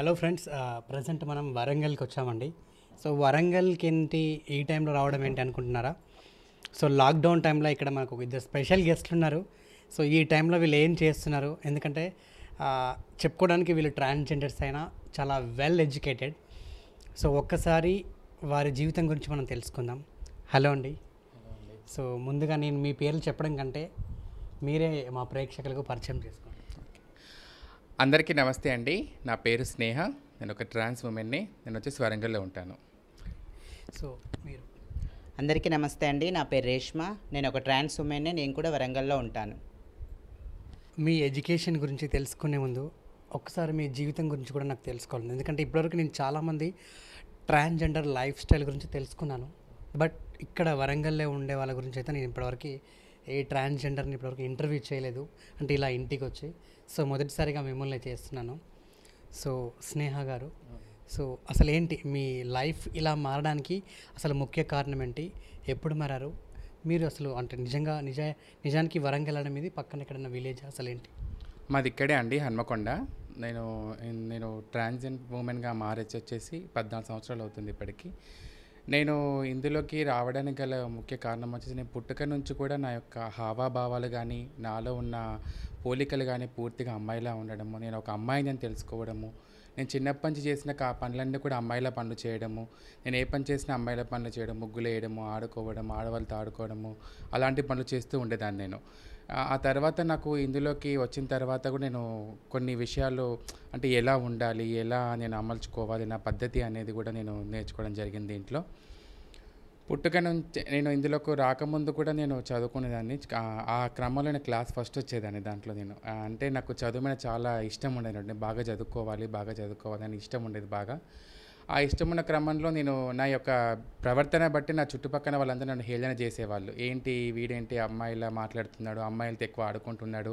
Hello friends present మనం వరంగల్కి వచ్చామండి సో వరంగల్కి ఏంటి ఈ టైంలో రావడం ఏంటి అనుకుంటున్నారా సో లాక్డౌన్ టైంలో ఇక్కడ మనకు ఇద్దరు స్పెషల్ గెస్ట్లు ఉన్నారు సో ఈ టైంలో వీళ్ళు ఏం చేస్తున్నారు ఎందుకంటే చెప్పుకోవడానికి వీళ్ళు ట్రాన్స్జెండర్స్ అయినా చాలా వెల్ ఎడ్యుకేటెడ్ సో ఒక్కసారి వారి జీవితం గురించి మనం తెలుసుకుందాం హలో అండి సో ముందుగా నేను మీ పేర్లు చెప్పడం కంటే మీరే మా ప్రేక్షకులకు పరిచయం చేసుకోండి అందరికీ నమస్తే అండి నా పేరు స్నేహ నేను ఒక ట్రాన్స్ ఉమెన్ని నేను వచ్చేసి వరంగల్లో ఉంటాను సో మీరు అందరికీ నమస్తే అండి నా పేరు రేష్మ నేను ఒక ట్రాన్స్ ఉమెన్ని నేను కూడా వరంగల్లో ఉంటాను మీ ఎడ్యుకేషన్ గురించి తెలుసుకునే ముందు ఒకసారి మీ జీవితం గురించి కూడా నాకు తెలుసుకోవాలి ఎందుకంటే ఇప్పటివరకు నేను చాలామంది ట్రాన్స్జెండర్ లైఫ్ స్టైల్ గురించి తెలుసుకున్నాను బట్ ఇక్కడ వరంగల్లో ఉండే వాళ్ళ గురించి అయితే నేను ఇప్పటివరకు ఏ ట్రాన్స్జెండర్ని ఇప్పటివరకు ఇంటర్వ్యూ చేయలేదు అంటే ఇలా ఇంటికి వచ్చి సో మొదటిసారిగా మిమ్మల్ని చేస్తున్నాను సో స్నేహ గారు సో అసలు ఏంటి మీ లైఫ్ ఇలా మారడానికి అసలు ముఖ్య కారణం ఏంటి ఎప్పుడు మారారు మీరు అసలు అంటే నిజంగా నిజ నిజానికి వరంగల్ వెళ్ళడం ఇది పక్కన ఎక్కడైనా విలేజ్ అసలు ఏంటి మాది ఇక్కడే అండి హన్మకొండ నేను నేను ట్రాన్స్జెంట్ ఉమెన్గా మారేచ్చి వచ్చేసి పద్నాలుగు సంవత్సరాలు అవుతుంది ఇప్పటికీ నేను ఇందులోకి రావడానికి గల ముఖ్య కారణం వచ్చేసి నేను పుట్టుక నుంచి కూడా నా యొక్క హావాభావాలు కానీ నాలో ఉన్న పోలికలు కానీ పూర్తిగా అమ్మాయిలా ఉండడము నేను ఒక అమ్మాయిని అని తెలుసుకోవడము నేను చిన్నప్పటి నుంచి చేసిన కా పనులన్నీ కూడా అమ్మాయిల పనులు చేయడము నేను ఏ పని చేసినా అమ్మాయిల పనులు చేయడం ముగ్గులు వేయడము ఆడుకోవడం ఆడవాళ్ళతో ఆడుకోవడము అలాంటి పనులు చేస్తూ ఉండేదాన్ని నేను ఆ తర్వాత నాకు ఇందులోకి వచ్చిన తర్వాత కూడా నేను కొన్ని విషయాలు అంటే ఎలా ఉండాలి ఎలా నేను అమర్చుకోవాలి నా పద్ధతి అనేది కూడా నేను నేర్చుకోవడం జరిగింది దీంట్లో పుట్టుక నుంచి నేను ఇందులోకి రాకముందు కూడా నేను చదువుకునేదాన్ని ఆ క్రమంలో నేను క్లాస్ ఫస్ట్ వచ్చేదాన్ని దాంట్లో నేను అంటే నాకు చదువు మీద చాలా ఇష్టం ఉండేది బాగా చదువుకోవాలి బాగా చదువుకోవాలి అని ఇష్టం ఉండేది బాగా ఆ ఇష్టమున్న క్రమంలో నేను నా యొక్క ప్రవర్తన బట్టి నా చుట్టుపక్కన వాళ్ళందరూ నన్ను హేళన చేసేవాళ్ళు ఏంటి వీడేంటి అమ్మాయిలా మాట్లాడుతున్నాడు అమ్మాయిలతో ఎక్కువ ఆడుకుంటున్నాడు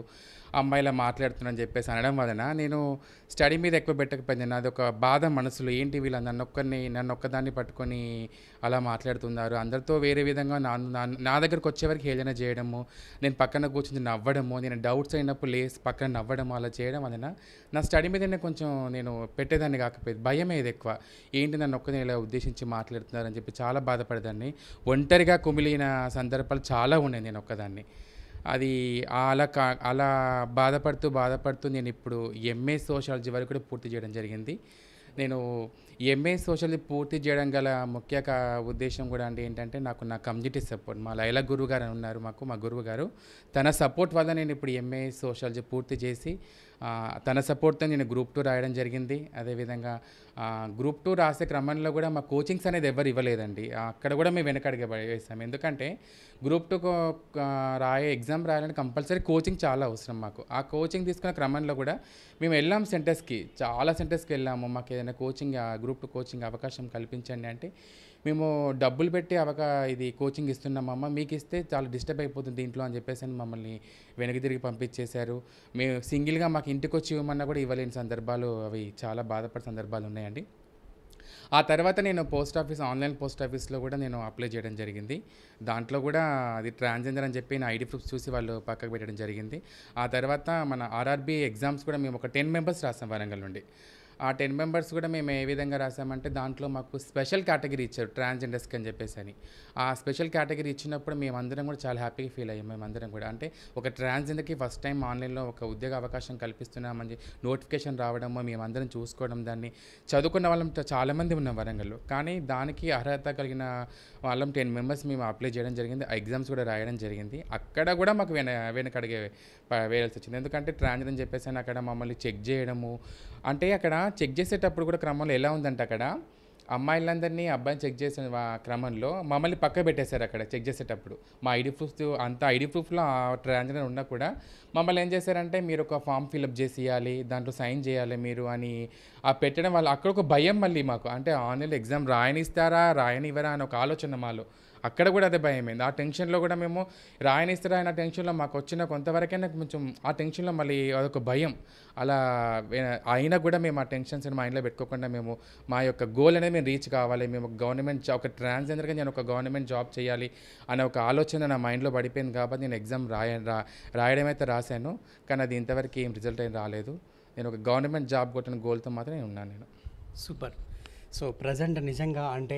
అమ్మాయిలా మాట్లాడుతున్నాడు అని చెప్పేసి అనడం వలన నేను స్టడీ మీద ఎక్కువ పెట్టకపోయింది నాది ఒక బాధ మనసులో ఏంటి వీళ్ళ నన్ను ఒక్కరిని నన్ను ఒక్కదాన్ని పట్టుకొని అలా మాట్లాడుతున్నారు అందరితో వేరే విధంగా నా నా దగ్గరకు వచ్చేవరకు హేళన చేయడము నేను పక్కన కూర్చుని నవ్వడము నేను డౌట్స్ అయినప్పుడు లేసి పక్కన నవ్వడం అలా చేయడం వలన నా స్టడీ మీద కొంచెం నేను పెట్టేదాన్ని కాకపోయింది భయం ఏది ఎక్కువ ఏంటి నన్ను ఒక్కనే ఇలా ఉద్దేశించి మాట్లాడుతున్నారని చెప్పి చాలా బాధపడేదాన్ని ఒంటరిగా కుమిలిన సందర్భాలు చాలా ఉన్నాయి నేను ఒక్కదాన్ని అది అలా కా అలా బాధపడుతూ బాధపడుతూ నేను ఇప్పుడు ఎంఏ సోషాలజీ వరకు కూడా పూర్తి చేయడం జరిగింది నేను ఎంఏ సోషాలజీ పూర్తి చేయడం గల ముఖ్య ఉద్దేశం కూడా అంటే ఏంటంటే నాకు నా కమ్యూనిటీ సపోర్ట్ మా లైలా గురువు గారు ఉన్నారు మాకు మా గురువు గారు తన సపోర్ట్ వల్ల నేను ఇప్పుడు ఎంఏ సోషాలజీ పూర్తి చేసి తన సపోర్ట్తో నేను గ్రూప్ టూ రాయడం జరిగింది అదేవిధంగా గ్రూప్ టూ రాసే క్రమంలో కూడా మా కోచింగ్స్ అనేది ఎవరు ఇవ్వలేదండి అక్కడ కూడా మేము వెనకడిగే వేసాము ఎందుకంటే గ్రూప్ టూ రాయే ఎగ్జామ్ రాయాలంటే కంపల్సరీ కోచింగ్ చాలా అవసరం మాకు ఆ కోచింగ్ తీసుకున్న క్రమంలో కూడా మేము వెళ్ళాం సెంటర్స్కి చాలా సెంటర్స్కి వెళ్ళాము మాకు ఏదైనా కోచింగ్ గ్రూప్ టూ కోచింగ్ అవకాశం కల్పించండి అంటే మేము డబ్బులు పెట్టి అవక ఇది కోచింగ్ ఇస్తున్నామమ్మ మీకు ఇస్తే చాలా డిస్టర్బ్ అయిపోతుంది దీంట్లో అని చెప్పేసి మమ్మల్ని వెనక్కి తిరిగి పంపించేశారు మేము సింగిల్గా మాకు ఇంటికి వచ్చి ఇవ్వమన్నా కూడా ఇవ్వలేని సందర్భాలు అవి చాలా బాధపడే సందర్భాలు ఉన్నాయండి ఆ తర్వాత నేను పోస్ట్ ఆఫీస్ ఆన్లైన్ పోస్ట్ ఆఫీస్లో కూడా నేను అప్లై చేయడం జరిగింది దాంట్లో కూడా అది ట్రాన్స్జెండర్ అని చెప్పి నా ఐడి ప్రూఫ్స్ చూసి వాళ్ళు పక్కకు పెట్టడం జరిగింది ఆ తర్వాత మన ఆర్ఆర్బీ ఎగ్జామ్స్ కూడా మేము ఒక టెన్ మెంబర్స్ రాసాం వరంగల్ నుండి ఆ టెన్ మెంబర్స్ కూడా మేము ఏ విధంగా రాసామంటే దాంట్లో మాకు స్పెషల్ కేటగిరీ ఇచ్చారు ట్రాన్స్జెండర్స్కి అని చెప్పేసి అని ఆ స్పెషల్ కేటగిరీ ఇచ్చినప్పుడు మేమందరం కూడా చాలా హ్యాపీగా ఫీల్ అయ్యాం మేమందరం కూడా అంటే ఒక ట్రాన్స్జెండర్కి ఫస్ట్ టైం ఆన్లైన్లో ఒక ఉద్యోగ అవకాశం కల్పిస్తున్నామని నోటిఫికేషన్ రావడము మేమందరం చూసుకోవడం దాన్ని చదువుకున్న వాళ్ళం చాలామంది ఉన్నాం వరంగల్లో కానీ దానికి అర్హత కలిగిన వాళ్ళం టెన్ మెంబర్స్ మేము అప్లై చేయడం జరిగింది ఎగ్జామ్స్ కూడా రాయడం జరిగింది అక్కడ కూడా మాకు వెన వెనకడిగే వేయాల్సి వచ్చింది ఎందుకంటే ట్రాన్స్జెండర్ అని చెప్పేసి అక్కడ మమ్మల్ని చెక్ చేయడము అంటే అక్కడ చెక్ చేసేటప్పుడు కూడా క్రమంలో ఎలా ఉందంటే అక్కడ అమ్మాయిలందరినీ అబ్బాయిని చెక్ చేసిన క్రమంలో మమ్మల్ని పక్క పెట్టేశారు అక్కడ చెక్ చేసేటప్పుడు మా ఐడి ప్రూఫ్ అంత ఐడి ప్రూఫ్లో ట్రాన్స్జెండర్ ఉన్నా కూడా మమ్మల్ని ఏం చేశారంటే మీరు ఒక ఫామ్ ఫిలప్ చేసి ఇవ్వాలి దాంట్లో సైన్ చేయాలి మీరు అని ఆ పెట్టడం వల్ల అక్కడ ఒక భయం మళ్ళీ మాకు అంటే ఆన్లైన్ ఎగ్జామ్ రాయనిస్తారా రాయనివ్వరా అని ఒక ఆలోచన మాలో అక్కడ కూడా అదే భయమైంది ఆ టెన్షన్లో కూడా మేము రాయనిస్తే రాయన టెన్షన్లో మాకు వచ్చిన కొంతవరకైనా కొంచెం ఆ టెన్షన్లో మళ్ళీ అదొక భయం అలా అయినా కూడా మేము ఆ టెన్షన్స్ ఇంట్లో పెట్టుకోకుండా మేము మా యొక్క గోల్ అనేది మేము రీచ్ కావాలి మేము గవర్నమెంట్ ఒక ట్రాన్స్జెండర్గా నేను ఒక గవర్నమెంట్ జాబ్ చేయాలి అనే ఒక ఆలోచన నా మైండ్లో పడిపోయింది కాబట్టి నేను ఎగ్జామ్ రాయ రా రాయడం అయితే రాశాను కానీ అది ఇంతవరకు ఏం రిజల్ట్ ఏం రాలేదు నేను ఒక గవర్నమెంట్ జాబ్ కొట్టిన గోల్తో మాత్రం ఉన్నాను నేను సూపర్ సో ప్రజెంట్ నిజంగా అంటే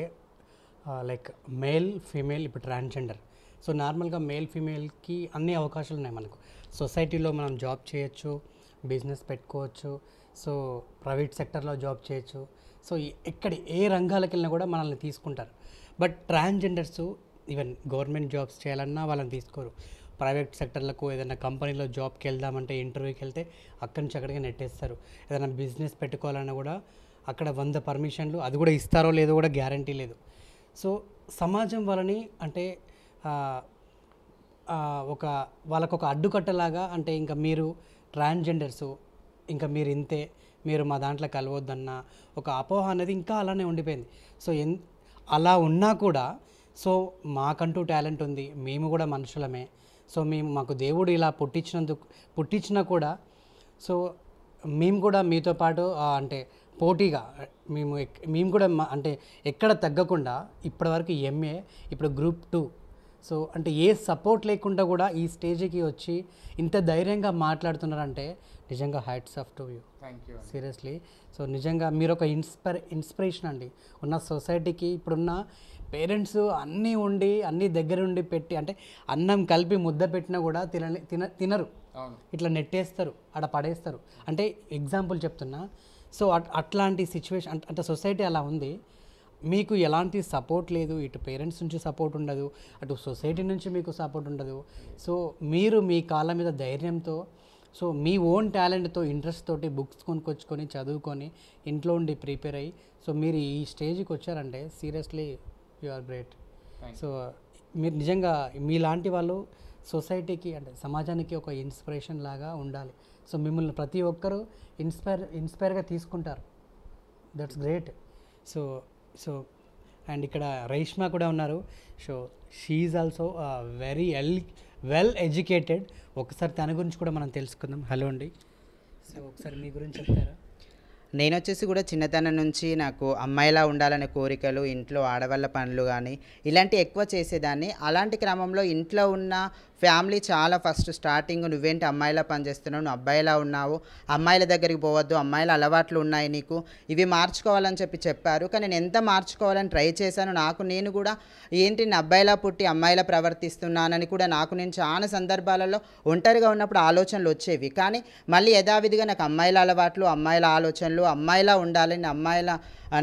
లైక్ మేల్ ఫీమేల్ ఇప్పుడు ట్రాన్స్జెండర్ సో నార్మల్గా మేల్ ఫీమేల్కి అన్ని అవకాశాలు ఉన్నాయి మనకు సొసైటీలో మనం జాబ్ చేయొచ్చు బిజినెస్ పెట్టుకోవచ్చు సో ప్రైవేట్ సెక్టర్లో జాబ్ చేయొచ్చు సో ఎక్కడ ఏ రంగాలకు వెళ్ళినా కూడా మనల్ని తీసుకుంటారు but transgenders even government jobs చేయాలన్నా వాళ్ళని తీసుకోరు ప్రైవేట్ సెక్టర్లకు ఏదైనా కంపెనీలో జాబ్కి వెళ్దామంటే ఇంటర్వ్యూకి వెళ్తే అక్కడి నుంచి అక్కడికి నెట్టేస్తారు ఏదైనా బిజినెస్ పెట్టుకోవాలన్నా కూడా అక్కడ వంద పర్మిషన్లు అది కూడా ఇస్తారో లేదో కూడా గ్యారంటీ లేదు సో సమాజం వలని అంటే ఒక వాళ్ళకు ఒక అడ్డుకట్టలాగా అంటే ఇంకా మీరు ట్రాన్స్జెండర్సు ఇంకా మీరు ఇంతే మీరు మా దాంట్లో కలవద్దన్న ఒక అపోహ అనేది ఇంకా అలానే ఉండిపోయింది సో ఎన్ అలా ఉన్నా కూడా సో మాకంటూ టాలెంట్ ఉంది మేము కూడా మనుషులమే సో మేము మాకు దేవుడు ఇలా పుట్టించినందుకు పుట్టించినా కూడా సో మేము కూడా మీతో పాటు అంటే పోటీగా మేము మేము కూడా అంటే ఎక్కడ తగ్గకుండా ఇప్పటివరకు ఎంఏ ఇప్పుడు గ్రూప్ టూ సో అంటే ఏ సపోర్ట్ లేకుండా కూడా ఈ స్టేజ్కి వచ్చి ఇంత ధైర్యంగా మాట్లాడుతున్నారంటే నిజంగా hats off to you thank you seriously so నిజంగా మీరు ఒక ఇన్స్పైర్ ఇన్స్పిరేషన్ అండి ఉన్న సొసైటీకి ఇప్పుడున్న పేరెంట్స్ అన్నీ ఉండి అన్నీ దగ్గర ఉండి పెట్టి అంటే అన్నం కలిపి ముద్ద పెట్టినా కూడా తిన తిన తినరు ఇట్లా నెట్టేస్తారు అక్కడ పడేస్తారు అంటే ఎగ్జాంపుల్ చెప్తున్నా సో అట్లాంటి సిచ్యువేషన్ అంటే సొసైటీ అలా ఉంది మీకు ఎలాంటి సపోర్ట్ లేదు ఇటు పేరెంట్స్ నుంచి సపోర్ట్ ఉండదు అటు సొసైటీ నుంచి మీకు సపోర్ట్ ఉండదు సో మీరు మీ కాళ్ళ మీద ధైర్యంతో సో మీ ఓన్ టాలెంట్తో ఇంట్రెస్ట్ తోటి బుక్స్ కొనుక్కొచ్చుకొని చదువుకొని ఇంట్లో ఉండి ప్రిపేర్ అయ్యి సో మీరు ఈ స్టేజ్కి వచ్చారంటే seriously you are great so మీరు నిజంగా మీలాంటి వాళ్ళు సొసైటీకి అంటే సమాజానికి ఒక ఇన్స్పిరేషన్ లాగా ఉండాలి సో మిమ్మల్ని ప్రతి ఒక్కరూ ఇన్స్పైర్ ఇన్స్పైర్గా తీసుకుంటారు that's great so so and ఇక్కడ రైష్మా కూడా ఉన్నారు సో షీఈ్ ఆల్సో వెరీ ఎల్ వెల్ ఎడ్యుకేటెడ్ ఒకసారి తన గురించి కూడా మనం తెలుసుకుందాం హలో అండి సో ఒకసారి మీ గురించి చెప్తారా నేను వచ్చేసి కూడా చిన్నతనం నుంచి నాకు అమ్మాయిలా ఉండాలనే కోరికలు ఇంట్లో ఆడవాళ్ళ పనులు కానీ ఇలాంటి ఎక్కువ చేసేదాన్ని అలాంటి క్రమంలో ఇంట్లో ఉన్న ఫ్యామిలీ చాలా ఫస్ట్ స్టార్టింగ్ నువ్వేంటి అమ్మాయిలా పనిచేస్తున్నావు నువ్వు అబ్బాయిలా ఉన్నావు అమ్మాయిల దగ్గరికి పోవద్దు అమ్మాయిల అలవాట్లు ఉన్నాయి నీకు ఇవి మార్చుకోవాలని చెప్పి చెప్పారు కానీ నేను ఎంత మార్చుకోవాలని ట్రై చేశాను నాకు నేను కూడా ఏంటి నేను అబ్బాయిలా పుట్టి అమ్మాయిలా ప్రవర్తిస్తున్నానని కూడా నాకు నేను చాలా సందర్భాలలో ఒంటరిగా ఉన్నప్పుడు ఆలోచనలు వచ్చేవి కానీ మళ్ళీ యథావిధిగా నాకు అమ్మాయిల అలవాట్లు అమ్మాయిల ఆలోచనలు అమ్మాయిలా ఉండాలని అమ్మాయిల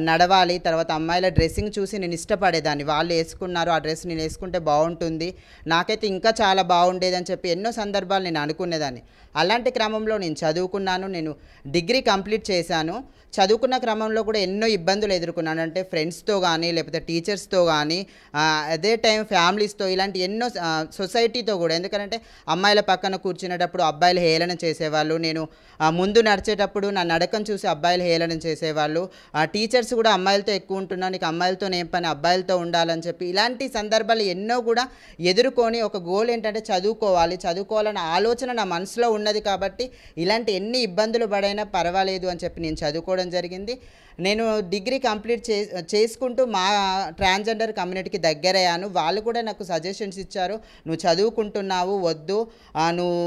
నడవాలి తర్వాత అమ్మాయిల డ్రెస్సింగ్ చూసి నేను ఇష్టపడేదాన్ని వాళ్ళు వేసుకున్నారు ఆ డ్రెస్ నేను వేసుకుంటే బాగుంటుంది నాకైతే ఇంకా చాలా బాగుండేదని చెప్పి ఎన్నో సందర్భాలు నేను అనుకునేదాన్ని అలాంటి క్రమంలో నేను చదువుకున్నాను నేను డిగ్రీ కంప్లీట్ చేశాను చదువుకున్న క్రమంలో కూడా ఎన్నో ఇబ్బందులు ఎదుర్కొన్నాను అంటే ఫ్రెండ్స్తో కానీ లేకపోతే టీచర్స్తో కానీ అదే టైం ఫ్యామిలీస్తో ఇలాంటి ఎన్నో సొసైటీతో కూడా ఎందుకంటే అమ్మాయిల పక్కన కూర్చునేటప్పుడు అబ్బాయిలు హేళన చేసేవాళ్ళు నేను ముందు నడిచేటప్పుడు నా నడకను చూసి అబ్బాయిలు హేళన చేసేవాళ్ళు టీచర్స్ కూడా అమ్మాయిలతో ఎక్కువ ఉంటున్నా నీకు అమ్మాయిలతో నేను పని అబ్బాయిలతో ఉండాలని చెప్పి ఇలాంటి సందర్భాలు ఎన్నో కూడా ఎదుర్కొని ఒక గోల్ ఏంటంటే చదువుకోవాలి చదువుకోవాలన్న ఆలోచన నా మనసులో ఉన్నది కాబట్టి ఇలాంటి ఎన్ని ఇబ్బందులు పడైనా పర్వాలేదు అని చెప్పి నేను చదువుకోవడం జరిగింది నేను డిగ్రీ కంప్లీట్ చే చేసుకుంటూ మా ట్రాన్స్జెండర్ కమ్యూనిటీకి దగ్గరయ్యాను వాళ్ళు కూడా నాకు సజెషన్స్ ఇచ్చారు నువ్వు చదువుకుంటున్నావు వద్దు నువ్వు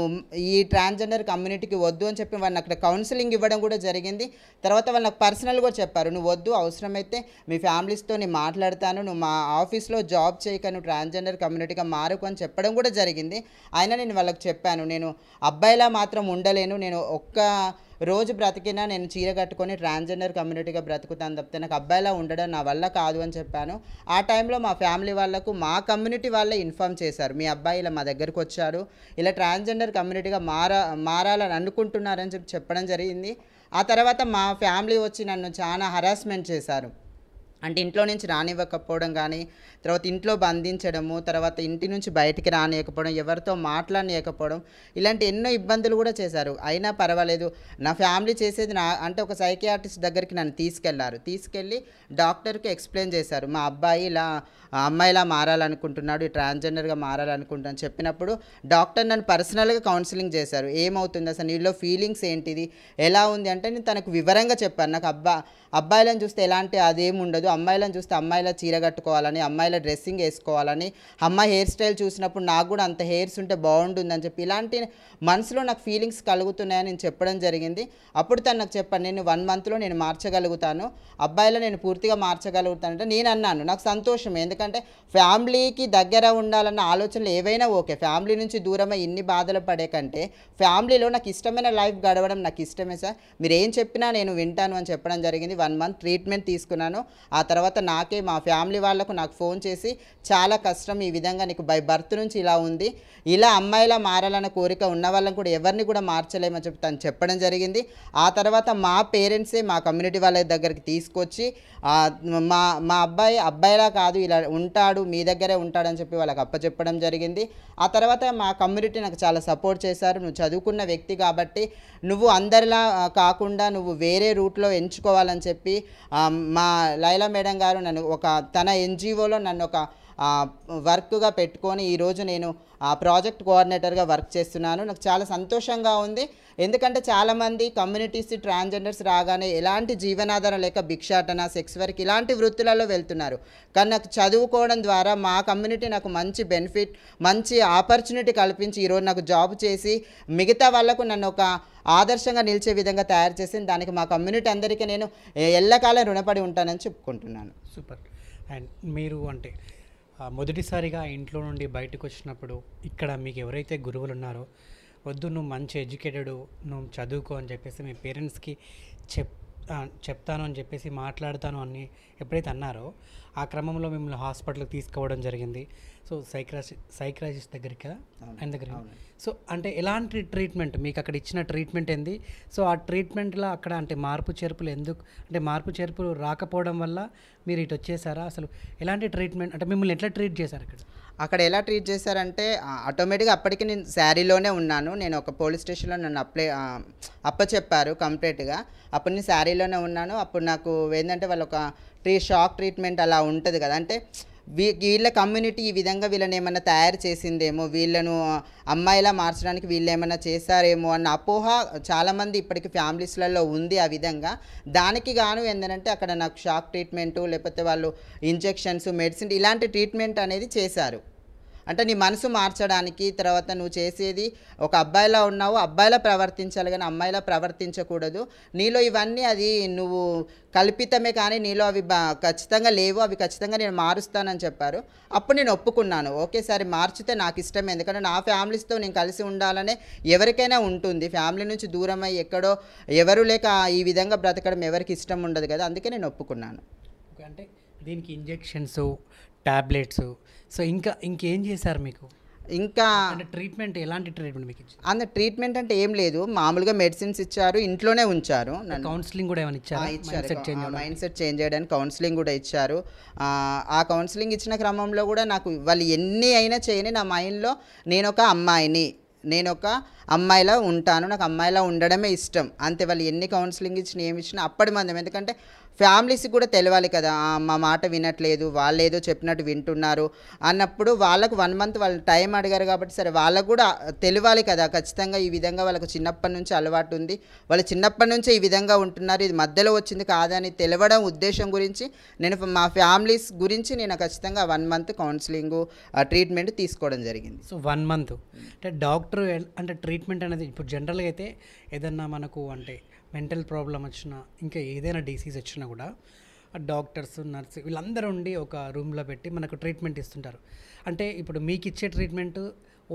ఈ ట్రాన్స్జెండర్ కమ్యూనిటీకి వద్దు అని చెప్పి వాళ్ళు అక్కడ కౌన్సిలింగ్ ఇవ్వడం కూడా జరిగింది తర్వాత వాళ్ళు నాకు పర్సనల్ కూడా చెప్పారు నువ్వు వద్దు అవసరమైతే మీ ఫ్యామిలీస్తో నేను మాట్లాడతాను నువ్వు మా ఆఫీస్లో జాబ్ చేయక నువ్వు ట్రాన్స్జెండర్ కమ్యూనిటీగా మారుకు అని చెప్పడం కూడా జరిగింది అయినా నేను వాళ్ళకి చెప్పాను నేను అబ్బాయిలా మాత్రం ఉండలేను నేను ఒక్క రోజు బ్రతికినా నేను చీర కట్టుకొని ట్రాన్స్జెండర్ కమ్యూనిటీగా హ్యాపీగా బ్రతుకుతాను తప్పితే నాకు అబ్బాయిలా ఉండడం నా వల్ల కాదు అని చెప్పాను ఆ టైంలో మా ఫ్యామిలీ వాళ్ళకు మా కమ్యూనిటీ వాళ్ళే ఇన్ఫామ్ చేశారు మీ అబ్బాయి ఇలా మా దగ్గరకు వచ్చారు ఇలా ట్రాన్స్జెండర్ కమ్యూనిటీగా మారా మారాలని అనుకుంటున్నారని చెప్పి చెప్పడం జరిగింది ఆ తర్వాత మా ఫ్యామిలీ వచ్చి నన్ను చాలా హరాస్మెంట్ చేశారు అంటే ఇంట్లో నుంచి రానివ్వకపోవడం కానీ తర్వాత ఇంట్లో బంధించడము తర్వాత ఇంటి నుంచి బయటికి రానియకపోవడం ఎవరితో మాట్లాడనీయకపోవడం ఇలాంటి ఎన్నో ఇబ్బందులు కూడా చేశారు అయినా పర్వాలేదు నా ఫ్యామిలీ చేసేది నా అంటే ఒక సైకియాటిస్ట్ దగ్గరికి నన్ను తీసుకెళ్లారు తీసుకెళ్ళి డాక్టర్కి ఎక్స్ప్లెయిన్ చేశారు మా అబ్బాయి ఇలా అమ్మాయిలా మారాలనుకుంటున్నాడు ఈ ట్రాన్స్జెండర్గా మారాలనుకుంటున్నాను చెప్పినప్పుడు డాక్టర్ నన్ను పర్సనల్గా కౌన్సిలింగ్ చేశారు ఏమవుతుంది అసలు నీలో ఫీలింగ్స్ ఏంటిది ఎలా ఉంది అంటే నేను తనకు వివరంగా చెప్పాను నాకు అబ్బా అబ్బాయిలను చూస్తే ఎలాంటి అదేమి ఉండదు అమ్మాయిలను చూస్తే అమ్మాయిలా చీర కట్టుకోవాలని అమ్మాయి స్టైల్ డ్రెస్సింగ్ వేసుకోవాలని అమ్మ హెయిర్ స్టైల్ చూసినప్పుడు నాకు కూడా అంత హెయిర్స్ ఉంటే బాగుంటుందని చెప్పి ఇలాంటి మనసులో నాకు ఫీలింగ్స్ కలుగుతున్నాయని నేను చెప్పడం జరిగింది అప్పుడు తను నాకు చెప్పాను నేను వన్ మంత్లో నేను మార్చగలుగుతాను అబ్బాయిలో నేను పూర్తిగా మార్చగలుగుతాను అంటే నేను అన్నాను నాకు సంతోషం ఎందుకంటే ఫ్యామిలీకి దగ్గర ఉండాలన్న ఆలోచనలు ఏవైనా ఓకే ఫ్యామిలీ నుంచి దూరమై ఇన్ని బాధలు పడే కంటే ఫ్యామిలీలో నాకు ఇష్టమైన లైఫ్ గడవడం నాకు ఇష్టమే సార్ మీరు ఏం చెప్పినా నేను వింటాను అని చెప్పడం జరిగింది వన్ మంత్ ట్రీట్మెంట్ తీసుకున్నాను ఆ తర్వాత నాకే మా ఫ్యామిలీ వాళ్లకు నాకు ఫోన్ చేసి చాలా కష్టం ఈ విధంగా నీకు బై బర్త్ నుంచి ఇలా ఉంది ఇలా అమ్మాయిలా మారాలన్న కోరిక ఉన్న వాళ్ళని కూడా ఎవరిని కూడా మార్చలేమని చెప్పి తను చెప్పడం జరిగింది ఆ తర్వాత మా పేరెంట్సే మా కమ్యూనిటీ వాళ్ళ దగ్గరికి తీసుకొచ్చి మా మా అబ్బాయి అబ్బాయిలా కాదు ఇలా ఉంటాడు మీ దగ్గరే ఉంటాడని చెప్పి వాళ్ళకి అప్పచెప్పడం జరిగింది ఆ తర్వాత మా కమ్యూనిటీ నాకు చాలా సపోర్ట్ చేశారు నువ్వు చదువుకున్న వ్యక్తి కాబట్టి నువ్వు అందరిలా కాకుండా నువ్వు వేరే రూట్లో ఎంచుకోవాలని చెప్పి మా లైలా మేడం గారు నన్ను ఒక తన ఎన్జిఓలో నన్ను ఒక వర్క్గా పెట్టుకొని ఈరోజు నేను ప్రాజెక్ట్ కోఆర్డినేటర్గా వర్క్ చేస్తున్నాను నాకు చాలా సంతోషంగా ఉంది ఎందుకంటే చాలామంది కమ్యూనిటీస్ ట్రాన్స్జెండర్స్ రాగానే ఎలాంటి జీవనాధారం లేక భిక్షాటన సెక్స్ వర్క్ ఇలాంటి వృత్తులలో వెళ్తున్నారు కానీ నాకు చదువుకోవడం ద్వారా మా కమ్యూనిటీ నాకు మంచి బెనిఫిట్ మంచి ఆపర్చునిటీ కల్పించి ఈరోజు నాకు జాబ్ చేసి మిగతా వాళ్లకు నన్ను ఒక ఆదర్శంగా నిలిచే విధంగా తయారు చేసింది దానికి మా కమ్యూనిటీ అందరికీ నేను ఎల్లకాలం రుణపడి ఉంటానని చెప్పుకుంటున్నాను సూపర్ అండ్ మీరు అంటే మొదటిసారిగా ఇంట్లో నుండి బయటకు వచ్చినప్పుడు ఇక్కడ మీకు ఎవరైతే గురువులు ఉన్నారో వద్దు నువ్వు మంచి ఎడ్యుకేటెడ్ నువ్వు చదువుకో అని చెప్పేసి మీ పేరెంట్స్కి చెప్ చెప్తాను అని చెప్పేసి మాట్లాడతాను అని ఎప్పుడైతే అన్నారో ఆ క్రమంలో మిమ్మల్ని హాస్పిటల్కి తీసుకోవడం జరిగింది సో సైక్రాసి సైక్రాజిస్ట్ దగ్గరికి కదా ఆయన దగ్గర సో అంటే ఎలాంటి ట్రీట్మెంట్ మీకు అక్కడ ఇచ్చిన ట్రీట్మెంట్ ఏంది సో ఆ ట్రీట్మెంట్లో అక్కడ అంటే మార్పు చేర్పులు ఎందుకు అంటే మార్పు చేర్పులు రాకపోవడం వల్ల మీరు ఇటు వచ్చేసారా అసలు ఎలాంటి ట్రీట్మెంట్ అంటే మిమ్మల్ని ఎట్లా ట్రీట్ చేశారు అక్కడ అక్కడ ఎలా ట్రీట్ చేశారంటే ఆటోమేటిక్గా అప్పటికి నేను శారీలోనే ఉన్నాను నేను ఒక పోలీస్ స్టేషన్లో నన్ను అప్లై అప్పచెప్పారు కంప్లీట్గా అప్పుడు నేను శారీలోనే ఉన్నాను అప్పుడు నాకు ఏంటంటే వాళ్ళు ఒక ట్రీ షాక్ ట్రీట్మెంట్ అలా ఉంటుంది కదా అంటే వీ వీళ్ళ కమ్యూనిటీ ఈ విధంగా వీళ్ళని ఏమైనా తయారు చేసిందేమో వీళ్ళను అమ్మాయిలా మార్చడానికి వీళ్ళు ఏమైనా చేశారేమో అన్న అపోహ చాలామంది ఇప్పటికి ఫ్యామిలీస్లలో ఉంది ఆ విధంగా దానికి గాను ఏంటంటే అక్కడ నాకు షాక్ ట్రీట్మెంటు లేకపోతే వాళ్ళు ఇంజెక్షన్స్ మెడిసిన్ ఇలాంటి ట్రీట్మెంట్ అనేది చేశారు అంటే నీ మనసు మార్చడానికి తర్వాత నువ్వు చేసేది ఒక అబ్బాయిలా ఉన్నావు అబ్బాయిలా ప్రవర్తించాలి కానీ అమ్మాయిలా ప్రవర్తించకూడదు నీలో ఇవన్నీ అది నువ్వు కల్పితమే కానీ నీలో అవి ఖచ్చితంగా లేవు అవి ఖచ్చితంగా నేను మారుస్తానని చెప్పారు అప్పుడు నేను ఒప్పుకున్నాను ఒకేసారి మార్చితే నాకు ఇష్టం ఎందుకంటే నా ఫ్యామిలీస్తో నేను కలిసి ఉండాలనే ఎవరికైనా ఉంటుంది ఫ్యామిలీ నుంచి దూరం అయ్యి ఎక్కడో ఎవరు లేక ఈ విధంగా బ్రతకడం ఎవరికి ఇష్టం ఉండదు కదా అందుకే నేను ఒప్పుకున్నాను అంటే దీనికి ఇంజెక్షన్స్ ట్యాబ్లెట్స్ సో ఇంకా ఇంకేం చేశారు మీకు ఇంకా ట్రీట్మెంట్ ఎలాంటి ట్రీట్మెంట్ మీకు అంత ట్రీట్మెంట్ అంటే ఏం లేదు మామూలుగా మెడిసిన్స్ ఇచ్చారు ఇంట్లోనే ఉంచారు కౌన్సిలింగ్ కూడా ఏమైనా ఇచ్చారు ఇచ్చారు మైండ్ సెట్ చేంజ్ చేయడానికి కౌన్సిలింగ్ కూడా ఇచ్చారు ఆ కౌన్సిలింగ్ ఇచ్చిన క్రమంలో కూడా నాకు వాళ్ళు ఎన్ని అయినా చేయని నా మైండ్లో నేను ఒక అమ్మాయిని నేను ఒక అమ్మాయిలా ఉంటాను నాకు అమ్మాయిలా ఉండడమే ఇష్టం అంతే వాళ్ళు ఎన్ని కౌన్సిలింగ్ ఇచ్చినా ఏమి ఇచ్చినా అప్పటి మందం ఎందుకంటే ఫ్యామిలీస్కి కూడా తెలియాలి కదా మా మాట వినట్లేదు వాళ్ళు ఏదో చెప్పినట్టు వింటున్నారు అన్నప్పుడు వాళ్ళకు వన్ మంత్ వాళ్ళు టైం అడిగారు కాబట్టి సరే వాళ్ళకు కూడా తెలియాలి కదా ఖచ్చితంగా ఈ విధంగా వాళ్ళకు చిన్నప్పటి నుంచి అలవాటు ఉంది వాళ్ళు చిన్నప్పటి నుంచి ఈ విధంగా ఉంటున్నారు ఇది మధ్యలో వచ్చింది కాదని తెలవడం ఉద్దేశం గురించి నేను మా ఫ్యామిలీస్ గురించి నేను ఖచ్చితంగా వన్ మంత్ కౌన్సిలింగ్ ట్రీట్మెంట్ తీసుకోవడం జరిగింది సో వన్ మంత్ అంటే డాక్టర్ అంటే ట్రీట్మెంట్ అనేది ఇప్పుడు జనరల్గా అయితే ఏదన్నా మనకు అంటే మెంటల్ ప్రాబ్లం వచ్చినా ఇంకా ఏదైనా డిసీజ్ వచ్చినా కూడా డాక్టర్స్ నర్స్ వీళ్ళందరూ ఉండి ఒక రూమ్లో పెట్టి మనకు ట్రీట్మెంట్ ఇస్తుంటారు అంటే ఇప్పుడు మీకు ఇచ్చే ట్రీట్మెంట్